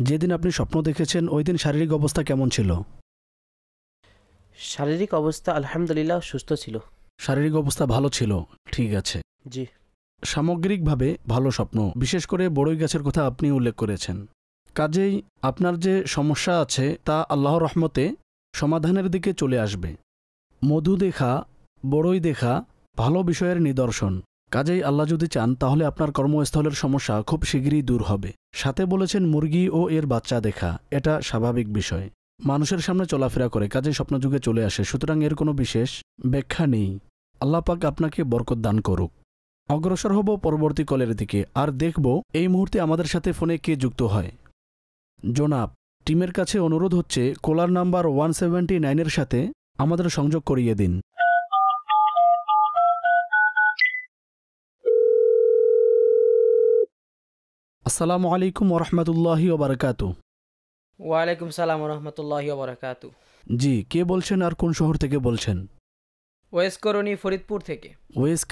যেদিন আপনি স্বপ্ন দেখেছেন ওই দিন শারীরিক অবস্থা কেমন ছিল শারীরিক অবস্থা আলহামদুলিল্লাহ সুস্থ ছিল শারীরিক অবস্থা ভালো ছিল ঠিক আছে জি সামগ্রিকভাবে ভালো স্বপ্ন বিশেষ করে বড়ই গাছের কথা আপনি উল্লেখ করেছেন কাজেই আপনার যে সমস্যা আছে তা আল্লাহর রহমতে সমাধানের দিকে চলে আসবে মধু দেখা বড়ই দেখা ভালো বিষয়ের নিদর্শন কাজেই আল্লাহ যদি চান তাহলে আপনার কর্মস্থলের সমস্যা খুব শীঘ্রই দূর হবে সাথে বলেছেন মুরগি ও এর বাচ্চা দেখা এটা স্বাভাবিক বিষয় মানুষের সামনে চলাফেরা করে কাজে স্বপ্নযুগে চলে আসে সুতরাং এর কোনো বিশেষ ব্যাখ্যা নেই আল্লাপাক আপনাকে বরকত দান করুক অগ্রসর হব পরবর্তী কলের দিকে আর দেখব এই মুহূর্তে আমাদের সাথে ফোনে কে যুক্ত হয় জোনাব টিমের কাছে অনুরোধ হচ্ছে কোলার নাম্বার ওয়ান সেভেন্টি নাইনের সাথে আমাদের সংযোগ করিয়ে দিন আসসালামু আলাইকুম ওরহমতুল্লাহি ওবরাকাত ওয়ালাইকুম সালাম রহমতুল্লাহি ওবরাকাত জি কে বলছেন আর কোন শহর থেকে বলছেন ওয়েস করণী ফরিদপুর থেকে ওয়েস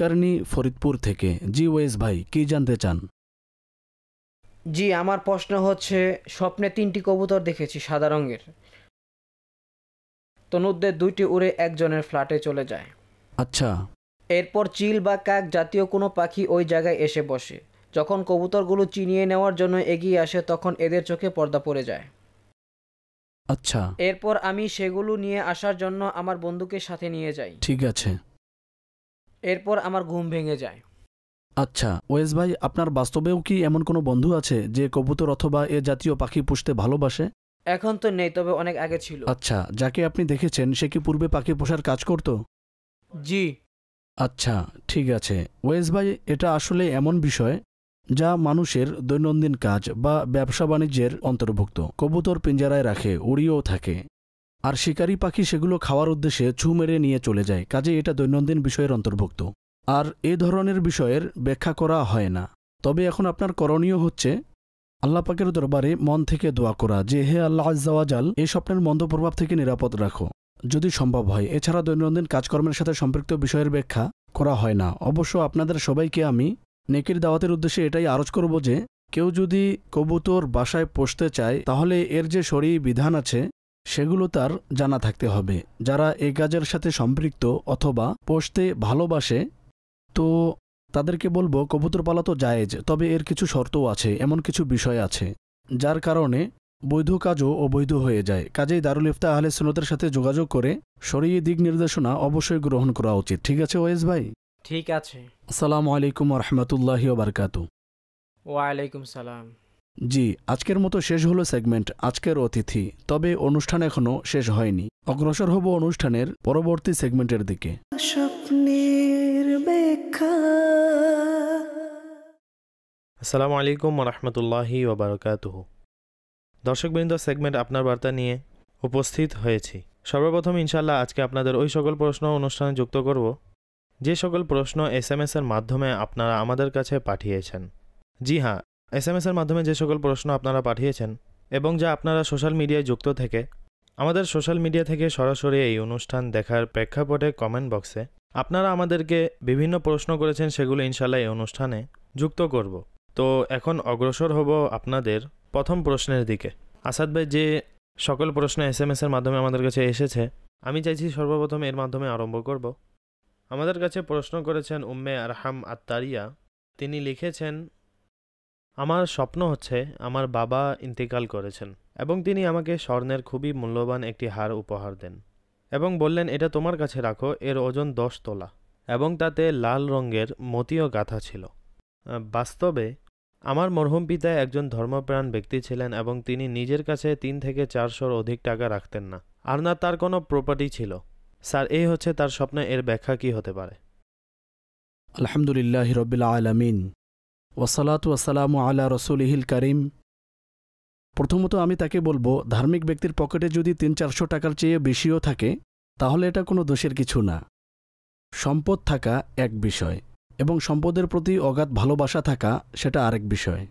ফরিদপুর থেকে জি ওয়েস ভাই কি জানতে চান জি আমার প্রশ্ন হচ্ছে স্বপ্নে তিনটি কবুতর দেখেছি সাদা রঙের তনুদের দুইটি উড়ে একজনের ফ্ল্যাটে চলে যায় আচ্ছা এরপর চিল বা কাক জাতীয় কোনো পাখি ওই জায়গায় এসে বসে যখন কবুতরগুলো চিনিয়ে নেওয়ার জন্য এগিয়ে আসে তখন এদের চোখে পর্দা পড়ে যায় আচ্ছা এরপর আমি সেগুলো নিয়ে আসার জন্য আমার বন্ধুকে সাথে নিয়ে যাই ঠিক আছে এরপর আমার ঘুম ভেঙে যায় আচ্ছা ওয়েস ভাই আপনার বাস্তবেও কি এমন কোনো বন্ধু আছে যে কবুতর অথবা এ জাতীয় পাখি পুষতে ভালোবাসে এখন তো নেই তবে অনেক আগে ছিল আচ্ছা যাকে আপনি দেখেছেন সে কি পূর্বে পাখি পোষার কাজ করত জি আচ্ছা ঠিক আছে ওয়েস ভাই এটা আসলে এমন বিষয় যা মানুষের দৈনন্দিন কাজ বা ব্যবসা বাণিজ্যের অন্তর্ভুক্ত কবুতর পিঞ্জারায় রাখে উড়িয়েও থাকে আর শিকারী পাখি সেগুলো খাওয়ার উদ্দেশ্যে ছু মেরে নিয়ে চলে যায় কাজে এটা দৈনন্দিন বিষয়ের অন্তর্ভুক্ত আর এ ধরনের বিষয়ের ব্যাখ্যা করা হয় না তবে এখন আপনার করণীয় হচ্ছে আল্লাহ পাকের দরবারে মন থেকে দোয়া করা যে হে আল্লাহ আজাল এ স্বপ্নের মন্দ প্রভাব থেকে নিরাপদ রাখো যদি সম্ভব হয় এছাড়া দৈনন্দিন কাজকর্মের সাথে সম্পৃক্ত বিষয়ের ব্যাখ্যা করা হয় না অবশ্য আপনাদের সবাইকে আমি নেকির দাওয়াতের উদ্দেশ্যে এটাই আরজ করব যে কেউ যদি কবুতর বাসায় পোষতে চায় তাহলে এর যে শরী বিধান আছে সেগুলো তার জানা থাকতে হবে যারা এ কাজের সাথে সম্পৃক্ত অথবা পোষতে ভালোবাসে তো তাদেরকে বলবো কবুতর পালা তো জায়েজ তবে এর কিছু শর্তও আছে এমন কিছু বিষয় আছে যার কারণে বৈধ কাজও অবৈধ হয়ে যায় কাজেই দারুল ইফতা আহলে সুনতের সাথে যোগাযোগ করে সরিয়ে দিক নির্দেশনা অবশ্যই গ্রহণ করা উচিত ঠিক আছে ওয়েস ভাই ঠিক আছে আসসালামু আলাইকুম রহমতুল্লাহ বারকাতু ওয়ালাইকুম সালাম জি আজকের মতো শেষ হলো সেগমেন্ট আজকের অতিথি তবে অনুষ্ঠান এখনও শেষ হয়নি অগ্রসর হব অনুষ্ঠানের পরবর্তী সেগমেন্টের দিকে স্বপ্নের আসসালামু আলাইকুম রহমতুল্লাহি ওবরকাতহ দর্শকবৃন্দ সেগমেন্ট আপনার বার্তা নিয়ে উপস্থিত হয়েছি সর্বপ্রথম ইনশাল্লাহ আজকে আপনাদের ওই সকল প্রশ্ন অনুষ্ঠানে যুক্ত করব যে সকল প্রশ্ন এস এম এসের মাধ্যমে আপনারা আমাদের কাছে পাঠিয়েছেন জি হ্যাঁ এস এম এসের মাধ্যমে যে সকল প্রশ্ন আপনারা পাঠিয়েছেন এবং যা আপনারা সোশ্যাল মিডিয়ায় যুক্ত থেকে আমাদের সোশ্যাল মিডিয়া থেকে সরাসরি এই অনুষ্ঠান দেখার প্রেক্ষাপটে কমেন্ট বক্সে আপনারা আমাদেরকে বিভিন্ন প্রশ্ন করেছেন সেগুলো ইনশাল্লাহ এই অনুষ্ঠানে যুক্ত করব তো এখন অগ্রসর হব আপনাদের প্রথম প্রশ্নের দিকে আসাদ ভাই যে সকল প্রশ্ন এস এম এসের মাধ্যমে আমাদের কাছে এসেছে আমি চাইছি সর্বপ্রথম এর মাধ্যমে আরম্ভ করব আমাদের কাছে প্রশ্ন করেছেন উম্মে আরহাম আত্তারিয়া তিনি লিখেছেন আমার স্বপ্ন হচ্ছে আমার বাবা ইন্তেকাল করেছেন এবং তিনি আমাকে স্বর্ণের খুবই মূল্যবান একটি হার উপহার দেন এবং বললেন এটা তোমার কাছে রাখো এর ওজন দশ তোলা এবং তাতে লাল রঙের মতিও গাথা ছিল বাস্তবে আমার মরহুম পিতা একজন ধর্মপ্রাণ ব্যক্তি ছিলেন এবং তিনি নিজের কাছে তিন থেকে চারশোর অধিক টাকা রাখতেন না আর না তার কোনো প্রপার্টি ছিল স্যার এই হচ্ছে তার স্বপ্নে এর ব্যাখ্যা কি হতে পারে আলহামদুলিল্লাহ রবিল আলমিন ওসালাত ওয়াসালাম রসুল ইহিল করিম প্রথমত আমি তাকে বলবো ধার্মিক ব্যক্তির পকেটে যদি তিন চারশো টাকার চেয়ে বেশিও থাকে তাহলে এটা কোনো দোষের কিছু না সম্পদ থাকা এক বিষয় এবং সম্পদের প্রতি অগাধ ভালোবাসা থাকা সেটা আরেক বিষয়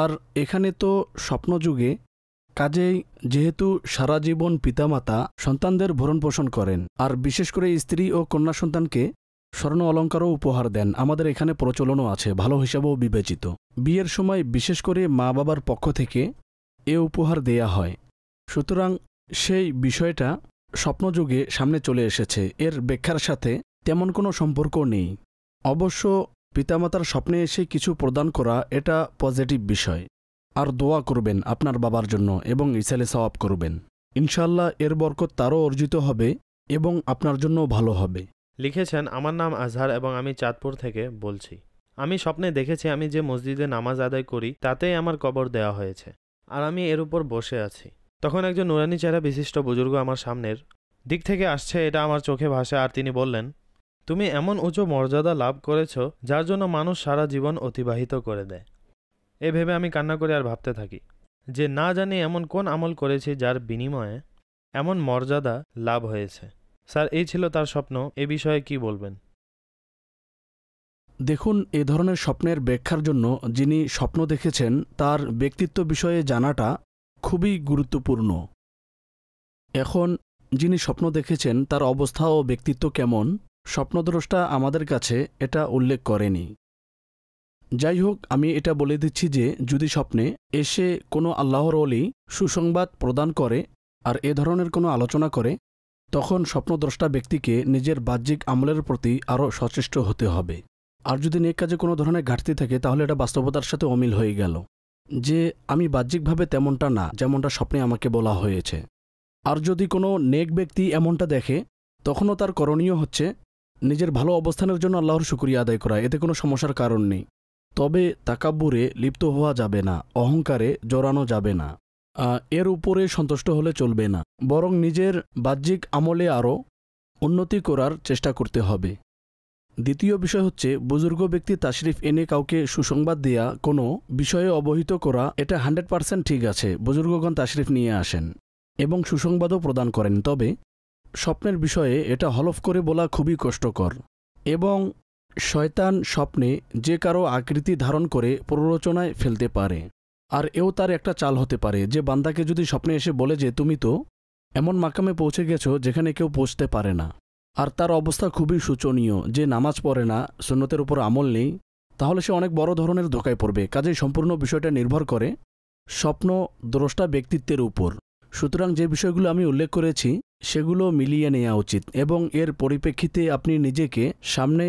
আর এখানে তো স্বপ্নযুগে কাজেই যেহেতু সারা জীবন পিতামাতা সন্তানদের ভরণ পোষণ করেন আর বিশেষ করে স্ত্রী ও কন্যা সন্তানকে স্বর্ণ অলঙ্কারও উপহার দেন আমাদের এখানে প্রচলনও আছে ভালো হিসাবেও বিবেচিত বিয়ের সময় বিশেষ করে মা বাবার পক্ষ থেকে এ উপহার দেয়া হয় সুতরাং সেই বিষয়টা স্বপ্নযুগে সামনে চলে এসেছে এর ব্যাখ্যার সাথে তেমন কোনো সম্পর্ক নেই অবশ্য পিতামাতার স্বপ্নে এসে কিছু প্রদান করা এটা পজিটিভ বিষয় আর দোয়া করবেন আপনার বাবার জন্য এবং ইসালে সওয়াব করবেন ইনশাল্লাহ এর বরকত তারও অর্জিত হবে এবং আপনার জন্য ভালো হবে লিখেছেন আমার নাম আজহার এবং আমি চাঁদপুর থেকে বলছি আমি স্বপ্নে দেখেছি আমি যে মসজিদে নামাজ আদায় করি তাতেই আমার কবর দেওয়া হয়েছে আর আমি এর উপর বসে আছি তখন একজন নুরানি চেহারা বিশিষ্ট বুজুর্গ আমার সামনের দিক থেকে আসছে এটা আমার চোখে ভাসে আর তিনি বললেন তুমি এমন উঁচু মর্যাদা লাভ করেছ যার জন্য মানুষ সারা জীবন অতিবাহিত করে দেয় এ ভেবে আমি কান্না করে আর ভাবতে থাকি যে না জানি এমন কোন আমল করেছি যার বিনিময়ে এমন মর্যাদা লাভ হয়েছে স্যার এই ছিল তার স্বপ্ন এ বিষয়ে কি বলবেন দেখুন এ ধরনের স্বপ্নের ব্যাখ্যার জন্য যিনি স্বপ্ন দেখেছেন তার ব্যক্তিত্ব বিষয়ে জানাটা খুবই গুরুত্বপূর্ণ এখন যিনি স্বপ্ন দেখেছেন তার অবস্থা ও ব্যক্তিত্ব কেমন স্বপ্নদ্রষ্টা আমাদের কাছে এটা উল্লেখ করেনি যাই হোক আমি এটা বলে দিচ্ছি যে যদি স্বপ্নে এসে কোনো আল্লাহর অলি সুসংবাদ প্রদান করে আর এ ধরনের কোনো আলোচনা করে তখন স্বপ্নদ্রষ্টা ব্যক্তিকে নিজের বাহ্যিক আমলের প্রতি আরও সচেষ্ট হতে হবে আর যদি নেক কাজে কোনো ধরনের ঘাটতি থাকে তাহলে এটা বাস্তবতার সাথে অমিল হয়ে গেল যে আমি বাহ্যিকভাবে তেমনটা না যেমনটা স্বপ্নে আমাকে বলা হয়েছে আর যদি কোনো নেক ব্যক্তি এমনটা দেখে তখনও তার করণীয় হচ্ছে নিজের ভালো অবস্থানের জন্য আল্লাহর শুক্রিয়া আদায় করা এতে কোনো সমস্যার কারণ নেই তবে তাকাব্বুরে লিপ্ত হওয়া যাবে না অহংকারে জড়ানো যাবে না এর উপরে সন্তুষ্ট হলে চলবে না বরং নিজের বাহ্যিক আমলে আরও উন্নতি করার চেষ্টা করতে হবে দ্বিতীয় বিষয় হচ্ছে বুজুর্গ ব্যক্তি তাশরিফ এনে কাউকে সুসংবাদ দেয়া কোনো বিষয়ে অবহিত করা এটা হান্ড্রেড পারসেন্ট ঠিক আছে বুজুর্গগণ তাশরিফ নিয়ে আসেন এবং সুসংবাদও প্রদান করেন তবে স্বপ্নের বিষয়ে এটা হলফ করে বলা খুবই কষ্টকর এবং শয়তান স্বপ্নে যে কারো আকৃতি ধারণ করে প্ররোচনায় ফেলতে পারে আর এও তার একটা চাল হতে পারে যে বান্দাকে যদি স্বপ্নে এসে বলে যে তুমি তো এমন মাকামে পৌঁছে গেছো যেখানে কেউ পৌঁছতে পারে না আর তার অবস্থা খুবই শোচনীয় যে নামাজ পড়ে না সুন্নতের উপর আমল নেই তাহলে সে অনেক বড় ধরনের ধোকায় পড়বে কাজেই সম্পূর্ণ বিষয়টা নির্ভর করে স্বপ্ন দ্রষ্টা ব্যক্তিত্বের উপর সুতরাং যে বিষয়গুলো আমি উল্লেখ করেছি সেগুলো মিলিয়ে নেওয়া উচিত এবং এর পরিপ্রেক্ষিতে আপনি নিজেকে সামনে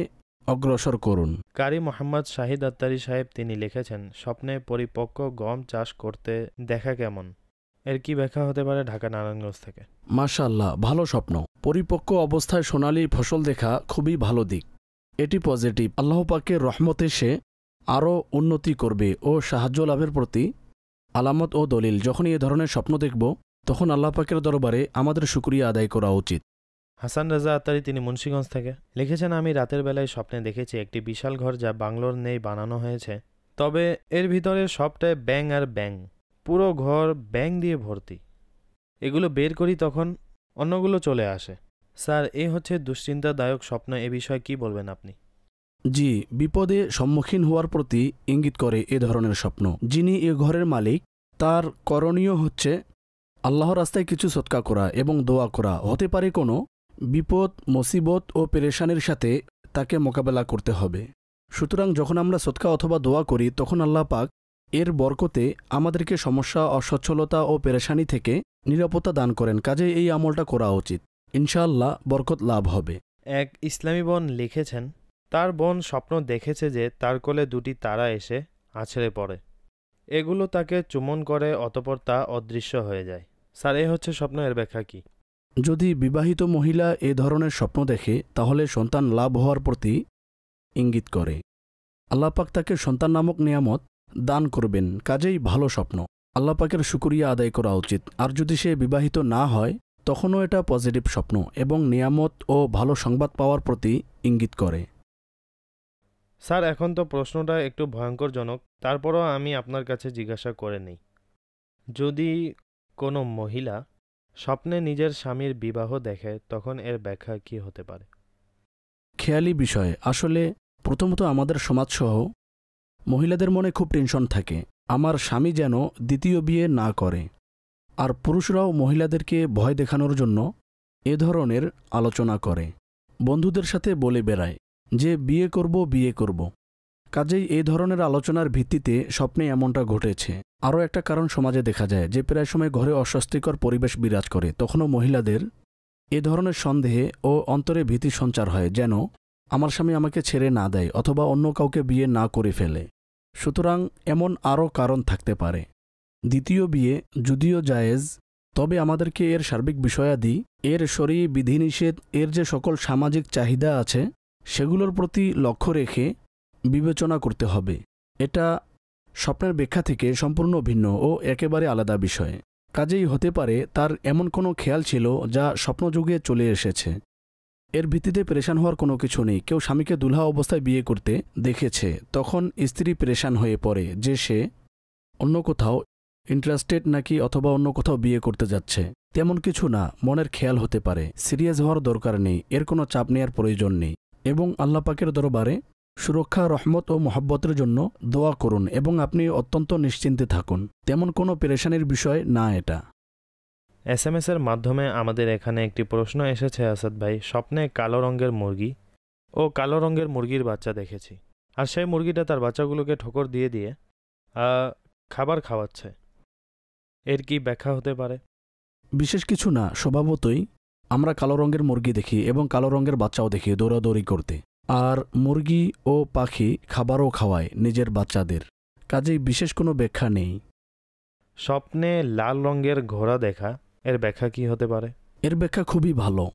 অগ্রসর করুন কারি মোহাম্মদ শাহিদ আত্তারি সাহেব তিনি লিখেছেন স্বপ্নে পরিপক্ক গম চাষ করতে দেখা কেমন এর কি ব্যাখ্যা হতে পারে ঢাকা নারায়ণগঞ্জ থেকে মাশাল্লাহ ভালো স্বপ্ন পরিপক্ক অবস্থায় সোনালী ফসল দেখা খুবই ভালো দিক এটি পজিটিভ আল্লাহ পাকের রহমতে সে আরও উন্নতি করবে ও সাহায্য লাভের প্রতি আলামত ও দলিল যখনই এ ধরনের স্বপ্ন দেখব তখন আল্লাহ পাকের দরবারে আমাদের সুক্রিয়া আদায় করা উচিত হাসান রাজা আত্মারি তিনি মুন্সীগঞ্জ থেকে লিখেছেন আমি রাতের বেলায় স্বপ্নে দেখেছি একটি বিশাল ঘর যা বাংলোর নেই বানানো হয়েছে তবে এর ভিতরে সবটাই ব্যাং আর ব্যাং পুরো ঘর ব্যাং দিয়ে ভর্তি এগুলো বের করি তখন অন্যগুলো চলে আসে স্যার এ হচ্ছে দুশ্চিন্তাদায়ক স্বপ্ন এ বিষয়ে কি বলবেন আপনি জি বিপদে সম্মুখীন হওয়ার প্রতি ইঙ্গিত করে এ ধরনের স্বপ্ন যিনি এ ঘরের মালিক তার করণীয় হচ্ছে আল্লাহর রাস্তায় কিছু সৎকা করা এবং দোয়া করা হতে পারে কোনো বিপদ মুসিবত ও পেরেশানির সাথে তাকে মোকাবেলা করতে হবে সুতরাং যখন আমরা সৎকা অথবা দোয়া করি তখন আল্লাহ পাক এর বরকতে আমাদেরকে সমস্যা অসচ্ছলতা ও পেরেশানি থেকে নিরাপত্তা দান করেন কাজে এই আমলটা করা উচিত ইনশাআল্লাহ বরকত লাভ হবে এক ইসলামী বোন লিখেছেন তার বোন স্বপ্ন দেখেছে যে তার কোলে দুটি তারা এসে আছড়ে পড়ে এগুলো তাকে চুমন করে অতপর তা অদৃশ্য হয়ে যায় স্যার এ হচ্ছে স্বপ্ন এর ব্যাখ্যা কী যদি বিবাহিত মহিলা এ ধরনের স্বপ্ন দেখে তাহলে সন্তান লাভ হওয়ার প্রতি ইঙ্গিত করে আল্লাপাক তাকে সন্তান নামক নিয়ামত দান করবেন কাজেই ভালো স্বপ্ন আল্লাপাকের সুকুরিয়া আদায় করা উচিত আর যদি সে বিবাহিত না হয় তখনও এটা পজিটিভ স্বপ্ন এবং নিয়ামত ও ভালো সংবাদ পাওয়ার প্রতি ইঙ্গিত করে স্যার এখন তো প্রশ্নটা একটু ভয়ঙ্করজনক তারপরও আমি আপনার কাছে জিজ্ঞাসা করে নিই যদি কোনো মহিলা স্বপ্নে নিজের স্বামীর বিবাহ দেখে তখন এর ব্যাখ্যা কি হতে পারে খেয়ালি বিষয় আসলে প্রথমত আমাদের সমাজসহ মহিলাদের মনে খুব টেনশন থাকে আমার স্বামী যেন দ্বিতীয় বিয়ে না করে আর পুরুষরাও মহিলাদেরকে ভয় দেখানোর জন্য এ ধরনের আলোচনা করে বন্ধুদের সাথে বলে বেড়ায় যে বিয়ে করব বিয়ে করব কাজেই এই ধরনের আলোচনার ভিত্তিতে স্বপ্নে এমনটা ঘটেছে আরও একটা কারণ সমাজে দেখা যায় যে প্রায় সময় ঘরে অস্বস্তিকর পরিবেশ বিরাজ করে তখনও মহিলাদের এ ধরনের সন্দেহে ও অন্তরে ভীতি সঞ্চার হয় যেন আমার স্বামী আমাকে ছেড়ে না দেয় অথবা অন্য কাউকে বিয়ে না করে ফেলে সুতরাং এমন আরও কারণ থাকতে পারে দ্বিতীয় বিয়ে যদিও জায়েজ তবে আমাদেরকে এর সার্বিক বিষয়াদি এর শরীর বিধিনিষেধ এর যে সকল সামাজিক চাহিদা আছে সেগুলোর প্রতি লক্ষ্য রেখে বিবেচনা করতে হবে এটা স্বপ্নের ব্যাখ্যা থেকে সম্পূর্ণ ভিন্ন ও একেবারে আলাদা বিষয় কাজেই হতে পারে তার এমন কোনো খেয়াল ছিল যা স্বপ্নযুগে চলে এসেছে এর ভিত্তিতে প্রেশান হওয়ার কোনো কিছু নেই কেউ স্বামীকে দুলহা অবস্থায় বিয়ে করতে দেখেছে তখন স্ত্রী প্রেশান হয়ে পড়ে যে সে অন্য কোথাও ইন্টারেস্টেড নাকি অথবা অন্য কোথাও বিয়ে করতে যাচ্ছে তেমন কিছু না মনের খেয়াল হতে পারে সিরিয়াস হওয়ার দরকার নেই এর কোনো চাপ নেওয়ার প্রয়োজন নেই এবং আল্লাপাকের দরবারে সুরক্ষা রহমত ও মহব্বতের জন্য দোয়া করুন এবং আপনি অত্যন্ত নিশ্চিন্তে থাকুন তেমন কোনো পেরেশানির বিষয় না এটা এস এম এর মাধ্যমে আমাদের এখানে একটি প্রশ্ন এসেছে আসাদ ভাই স্বপ্নে কালো রঙের মুরগি ও কালো রঙের মুরগির বাচ্চা দেখেছি আর সেই মুরগিটা তার বাচ্চাগুলোকে ঠোকর দিয়ে দিয়ে খাবার খাওয়াচ্ছে এর কি ব্যাখ্যা হতে পারে বিশেষ কিছু না স্বভাবতই আমরা কালো রঙের মুরগি দেখি এবং কালো রঙের বাচ্চাও দেখি দৌড়াদৌড়ি করতে আর মুরগি ও পাখি খাবারও খাওয়ায় নিজের বাচ্চাদের কাজেই বিশেষ কোনো ব্যাখ্যা নেই স্বপ্নে লাল রঙের ঘোড়া দেখা এর ব্যাখ্যা কি হতে পারে এর ব্যাখ্যা খুবই ভালো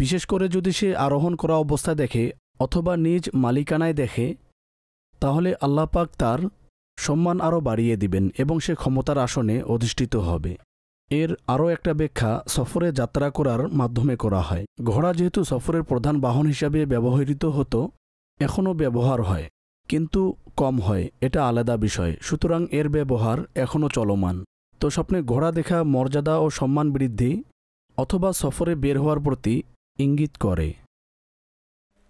বিশেষ করে যদি সে আরোহণ করা অবস্থায় দেখে অথবা নিজ মালিকানায় দেখে তাহলে আল্লাপাক তার সম্মান আরও বাড়িয়ে দিবেন এবং সে ক্ষমতার আসনে অধিষ্ঠিত হবে এর আরও একটা ব্যাখ্যা সফরে যাত্রা করার মাধ্যমে করা হয় ঘোড়া যেহেতু সফরের প্রধান বাহন হিসাবে ব্যবহৃত হতো এখনও ব্যবহার হয় কিন্তু কম হয় এটা আলাদা বিষয় সুতরাং এর ব্যবহার এখনও চলমান তো স্বপ্নে ঘোড়া দেখা মর্যাদা ও সম্মান বৃদ্ধি অথবা সফরে বের হওয়ার প্রতি ইঙ্গিত করে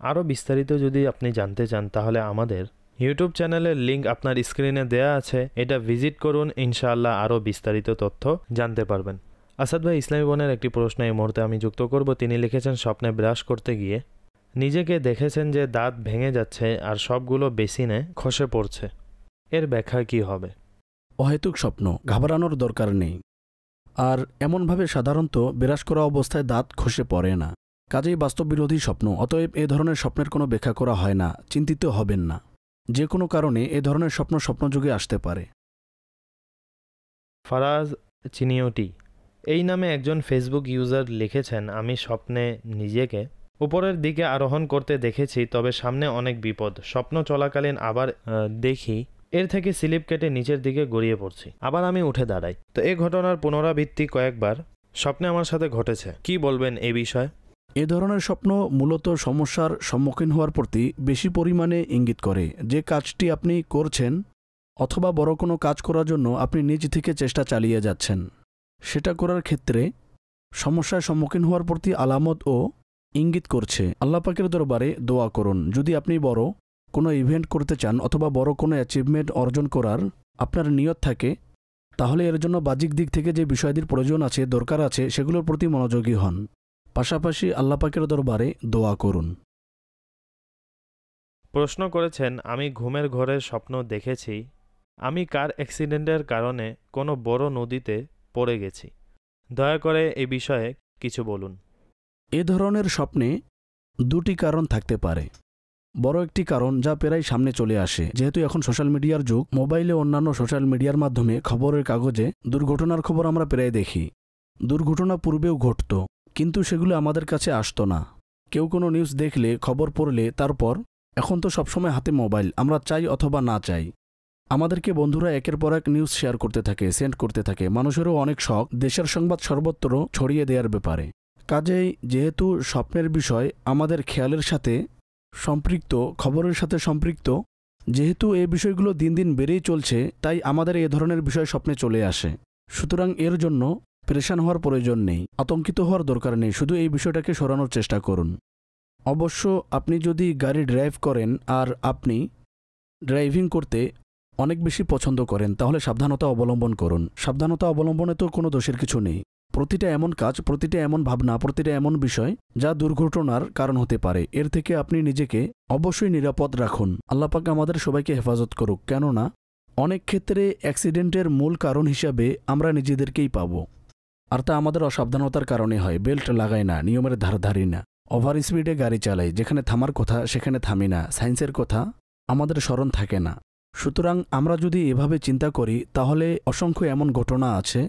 আরও বিস্তারিত যদি আপনি জানতে চান তাহলে আমাদের ইউটিউব চ্যানেলের লিঙ্ক আপনার স্ক্রিনে দেয়া আছে এটা ভিজিট করুন ইনশাআল্লাহ আরও বিস্তারিত তথ্য জানতে পারবেন আসাদ ভাই ইসলামী বোনের একটি প্রশ্ন এই মুহূর্তে আমি যুক্ত করব তিনি লিখেছেন স্বপ্নে ব্রাশ করতে গিয়ে নিজেকে দেখেছেন যে দাঁত ভেঙে যাচ্ছে আর সবগুলো বেসিনে খসে পড়ছে এর ব্যাখ্যা কি হবে অহেতুক স্বপ্ন ঘাবড়ানোর দরকার নেই আর এমনভাবে সাধারণত বিরাস করা অবস্থায় দাঁত খসে পড়ে না কাজেই বাস্তব বিরোধী স্বপ্ন অতএব এ ধরনের স্বপ্নের কোনো ব্যাখ্যা করা হয় না চিন্তিত হবেন না যে কোনো কারণে এ ধরনের স্বপ্ন স্বপ্নযোগে আসতে পারে ফারাজ চিনিওটি এই নামে একজন ফেসবুক ইউজার লিখেছেন আমি স্বপ্নে নিজেকে উপরের দিকে আরোহণ করতে দেখেছি তবে সামনে অনেক বিপদ স্বপ্ন চলাকালীন আবার দেখি এর থেকে স্লিপ কেটে নিচের দিকে গড়িয়ে পড়ছি আবার আমি উঠে দাঁড়াই তো এ ঘটনার পুনরাবৃত্তি কয়েকবার স্বপ্নে আমার সাথে ঘটেছে কি বলবেন এ বিষয়ে এ ধরনের স্বপ্ন মূলত সমস্যার সম্মুখীন হওয়ার প্রতি বেশি পরিমাণে ইঙ্গিত করে যে কাজটি আপনি করছেন অথবা বড় কোনো কাজ করার জন্য আপনি নিজ থেকে চেষ্টা চালিয়ে যাচ্ছেন সেটা করার ক্ষেত্রে সমস্যার সম্মুখীন হওয়ার প্রতি আলামত ও ইঙ্গিত করছে আল্লাপাকের দরবারে দোয়া করুন যদি আপনি বড় কোনো ইভেন্ট করতে চান অথবা বড় কোনো অ্যাচিভমেন্ট অর্জন করার আপনার নিয়ত থাকে তাহলে এর জন্য বাহ্যিক দিক থেকে যে বিষয়টির প্রয়োজন আছে দরকার আছে সেগুলোর প্রতি মনোযোগী হন পাশাপাশি আল্লাপাকের দরবারে দোয়া করুন প্রশ্ন করেছেন আমি ঘুমের ঘরে স্বপ্ন দেখেছি আমি কার অ্যাক্সিডেন্টের কারণে কোনো বড় নদীতে পড়ে গেছি দয়া করে এ বিষয়ে কিছু বলুন এ ধরনের স্বপ্নে দুটি কারণ থাকতে পারে বড় একটি কারণ যা প্রায় সামনে চলে আসে যেহেতু এখন সোশ্যাল মিডিয়ার যুগ মোবাইলে অন্যান্য সোশ্যাল মিডিয়ার মাধ্যমে খবরের কাগজে দুর্ঘটনার খবর আমরা প্রায় দেখি দুর্ঘটনা পূর্বেও ঘটত কিন্তু সেগুলো আমাদের কাছে আসতো না কেউ কোনো নিউজ দেখলে খবর পড়লে তারপর এখন তো সবসময় হাতে মোবাইল আমরা চাই অথবা না চাই আমাদেরকে বন্ধুরা একের পর এক নিউজ শেয়ার করতে থাকে সেন্ড করতে থাকে মানুষেরও অনেক শখ দেশের সংবাদ সর্বত্র ছড়িয়ে দেওয়ার ব্যাপারে কাজেই যেহেতু স্বপ্নের বিষয় আমাদের খেয়ালের সাথে সম্পৃক্ত খবরের সাথে সম্পৃক্ত যেহেতু এই বিষয়গুলো দিন দিন বেড়েই চলছে তাই আমাদের এ ধরনের বিষয় স্বপ্নে চলে আসে সুতরাং এর জন্য প্রেশান হওয়ার প্রয়োজন নেই আতঙ্কিত হওয়ার দরকার নেই শুধু এই বিষয়টাকে সরানোর চেষ্টা করুন অবশ্য আপনি যদি গাড়ি ড্রাইভ করেন আর আপনি ড্রাইভিং করতে অনেক বেশি পছন্দ করেন তাহলে সাবধানতা অবলম্বন করুন সাবধানতা অবলম্বনে তো কোনো দোষের কিছু নেই প্রতিটা এমন কাজ প্রতিটা এমন ভাবনা প্রতিটা এমন বিষয় যা দুর্ঘটনার কারণ হতে পারে এর থেকে আপনি নিজেকে অবশ্যই নিরাপদ রাখুন আল্লাপাক আমাদের সবাইকে হেফাজত করুক কেননা অনেক ক্ষেত্রে অ্যাক্সিডেন্টের মূল কারণ হিসাবে আমরা নিজেদেরকেই পাবো আর তা আমাদের অসাবধানতার কারণে হয় বেল্ট লাগাই না নিয়মের ধারধারি না ওভার স্পিডে গাড়ি চালাই যেখানে থামার কথা সেখানে থামি না সায়েন্সের কথা আমাদের স্মরণ থাকে না সুতরাং আমরা যদি এভাবে চিন্তা করি তাহলে অসংখ্য এমন ঘটনা আছে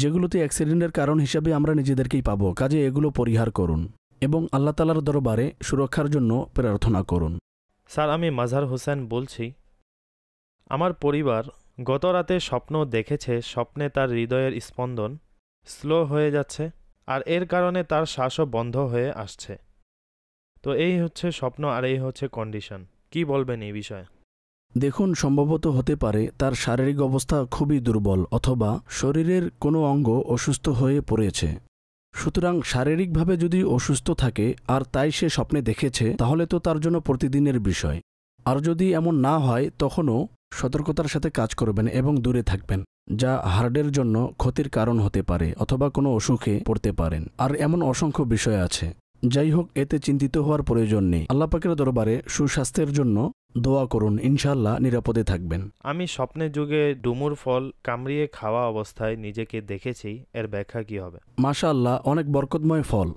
যেগুলোতে অ্যাক্সিডেন্টের কারণ হিসাবে আমরা নিজেদেরকেই পাব কাজে এগুলো পরিহার করুন এবং আল্লাহ তালার দরবারে সুরক্ষার জন্য প্রার্থনা করুন স্যার আমি মাজার হোসেন বলছি আমার পরিবার গত রাতে স্বপ্ন দেখেছে স্বপ্নে তার হৃদয়ের স্পন্দন স্লো হয়ে যাচ্ছে আর এর কারণে তার শ্বাসও বন্ধ হয়ে আসছে তো এই হচ্ছে স্বপ্ন আর এই হচ্ছে কন্ডিশন কি বলবেন এই বিষয়ে দেখুন সম্ভবত হতে পারে তার শারীরিক অবস্থা খুবই দুর্বল অথবা শরীরের কোনো অঙ্গ অসুস্থ হয়ে পড়েছে সুতরাং শারীরিকভাবে যদি অসুস্থ থাকে আর তাই সে স্বপ্নে দেখেছে তাহলে তো তার জন্য প্রতিদিনের বিষয় আর যদি এমন না হয় তখনও সতর্কতার সাথে কাজ করবেন এবং দূরে থাকবেন যা হার্টের জন্য ক্ষতির কারণ হতে পারে অথবা কোনো অসুখে পড়তে পারেন আর এমন অসংখ্য বিষয় আছে যাই হোক এতে চিন্তিত হওয়ার প্রয়োজন নেই আল্লাপাকের দরবারে সুস্বাস্থ্যের জন্য দোয়া করুন ইনশাল্লাহ নিরাপদে থাকবেন আমি স্বপ্নের যুগে ডুমুর ফল কামড়িয়ে খাওয়া অবস্থায় নিজেকে দেখেছি এর ব্যাখ্যা কি হবে মাশা আল্লাহ অনেক বরকতময় ফল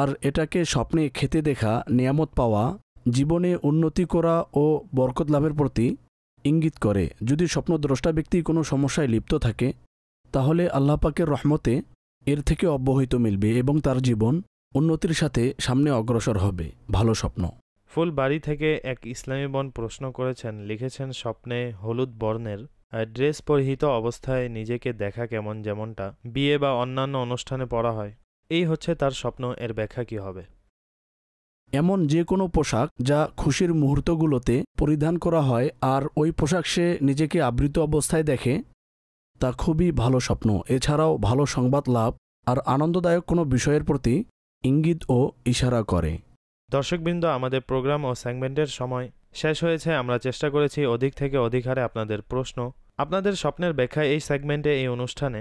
আর এটাকে স্বপ্নে খেতে দেখা নিয়ামত পাওয়া জীবনে উন্নতি করা ও বরকত লাভের প্রতি ইঙ্গিত করে যদি স্বপ্নদ্রষ্টা ব্যক্তি কোনো সমস্যায় লিপ্ত থাকে তাহলে আল্লাপাকের রহমতে এর থেকে অব্যাহত মিলবে এবং তার জীবন উন্নতির সাথে সামনে অগ্রসর হবে ভালো স্বপ্ন ফুল বাড়ি থেকে এক ইসলামী বোন প্রশ্ন করেছেন লিখেছেন স্বপ্নে হলুদ বর্ণের ড্রেস পরিহিত অবস্থায় নিজেকে দেখা কেমন যেমনটা বিয়ে বা অন্যান্য অনুষ্ঠানে পড়া হয় এই হচ্ছে তার স্বপ্ন এর ব্যাখ্যা কী হবে এমন যে কোনো পোশাক যা খুশির মুহূর্তগুলোতে পরিধান করা হয় আর ওই পোশাক সে নিজেকে আবৃত অবস্থায় দেখে তা খুবই ভালো স্বপ্ন এছাড়াও ভালো সংবাদ লাভ আর আনন্দদায়ক কোনো বিষয়ের প্রতি ইঙ্গিত ও ইশারা করে দর্শকবৃন্দ আমাদের প্রোগ্রাম ও সেগমেন্টের সময় শেষ হয়েছে আমরা চেষ্টা করেছি অধিক থেকে অধিক হারে আপনাদের প্রশ্ন আপনাদের স্বপ্নের ব্যাখ্যা এই সেগমেন্টে এই অনুষ্ঠানে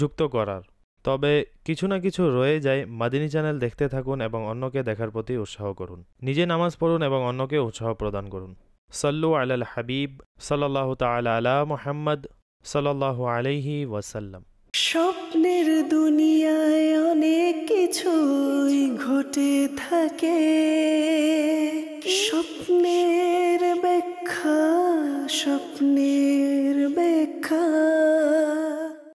যুক্ত করার তবে কিছু না কিছু রয়ে যায় মাদিনী চ্যানেল দেখতে থাকুন এবং অন্যকে দেখার প্রতি উৎসাহ করুন নিজে নামাজ পড়ুন এবং অন্যকে উৎসাহ প্রদান করুন আল আলাল হাবিব সাল্লাহ তালা আলা মোহাম্মদ সাল্লাহ আলাইহি ওয়াসাল্লাম স্বপ্নের দুনিয়ায় অনেক কিছুই ঘটে থাকে স্বপ্নের ব্যাখ্যা স্বপ্নের ব্যাখ্যা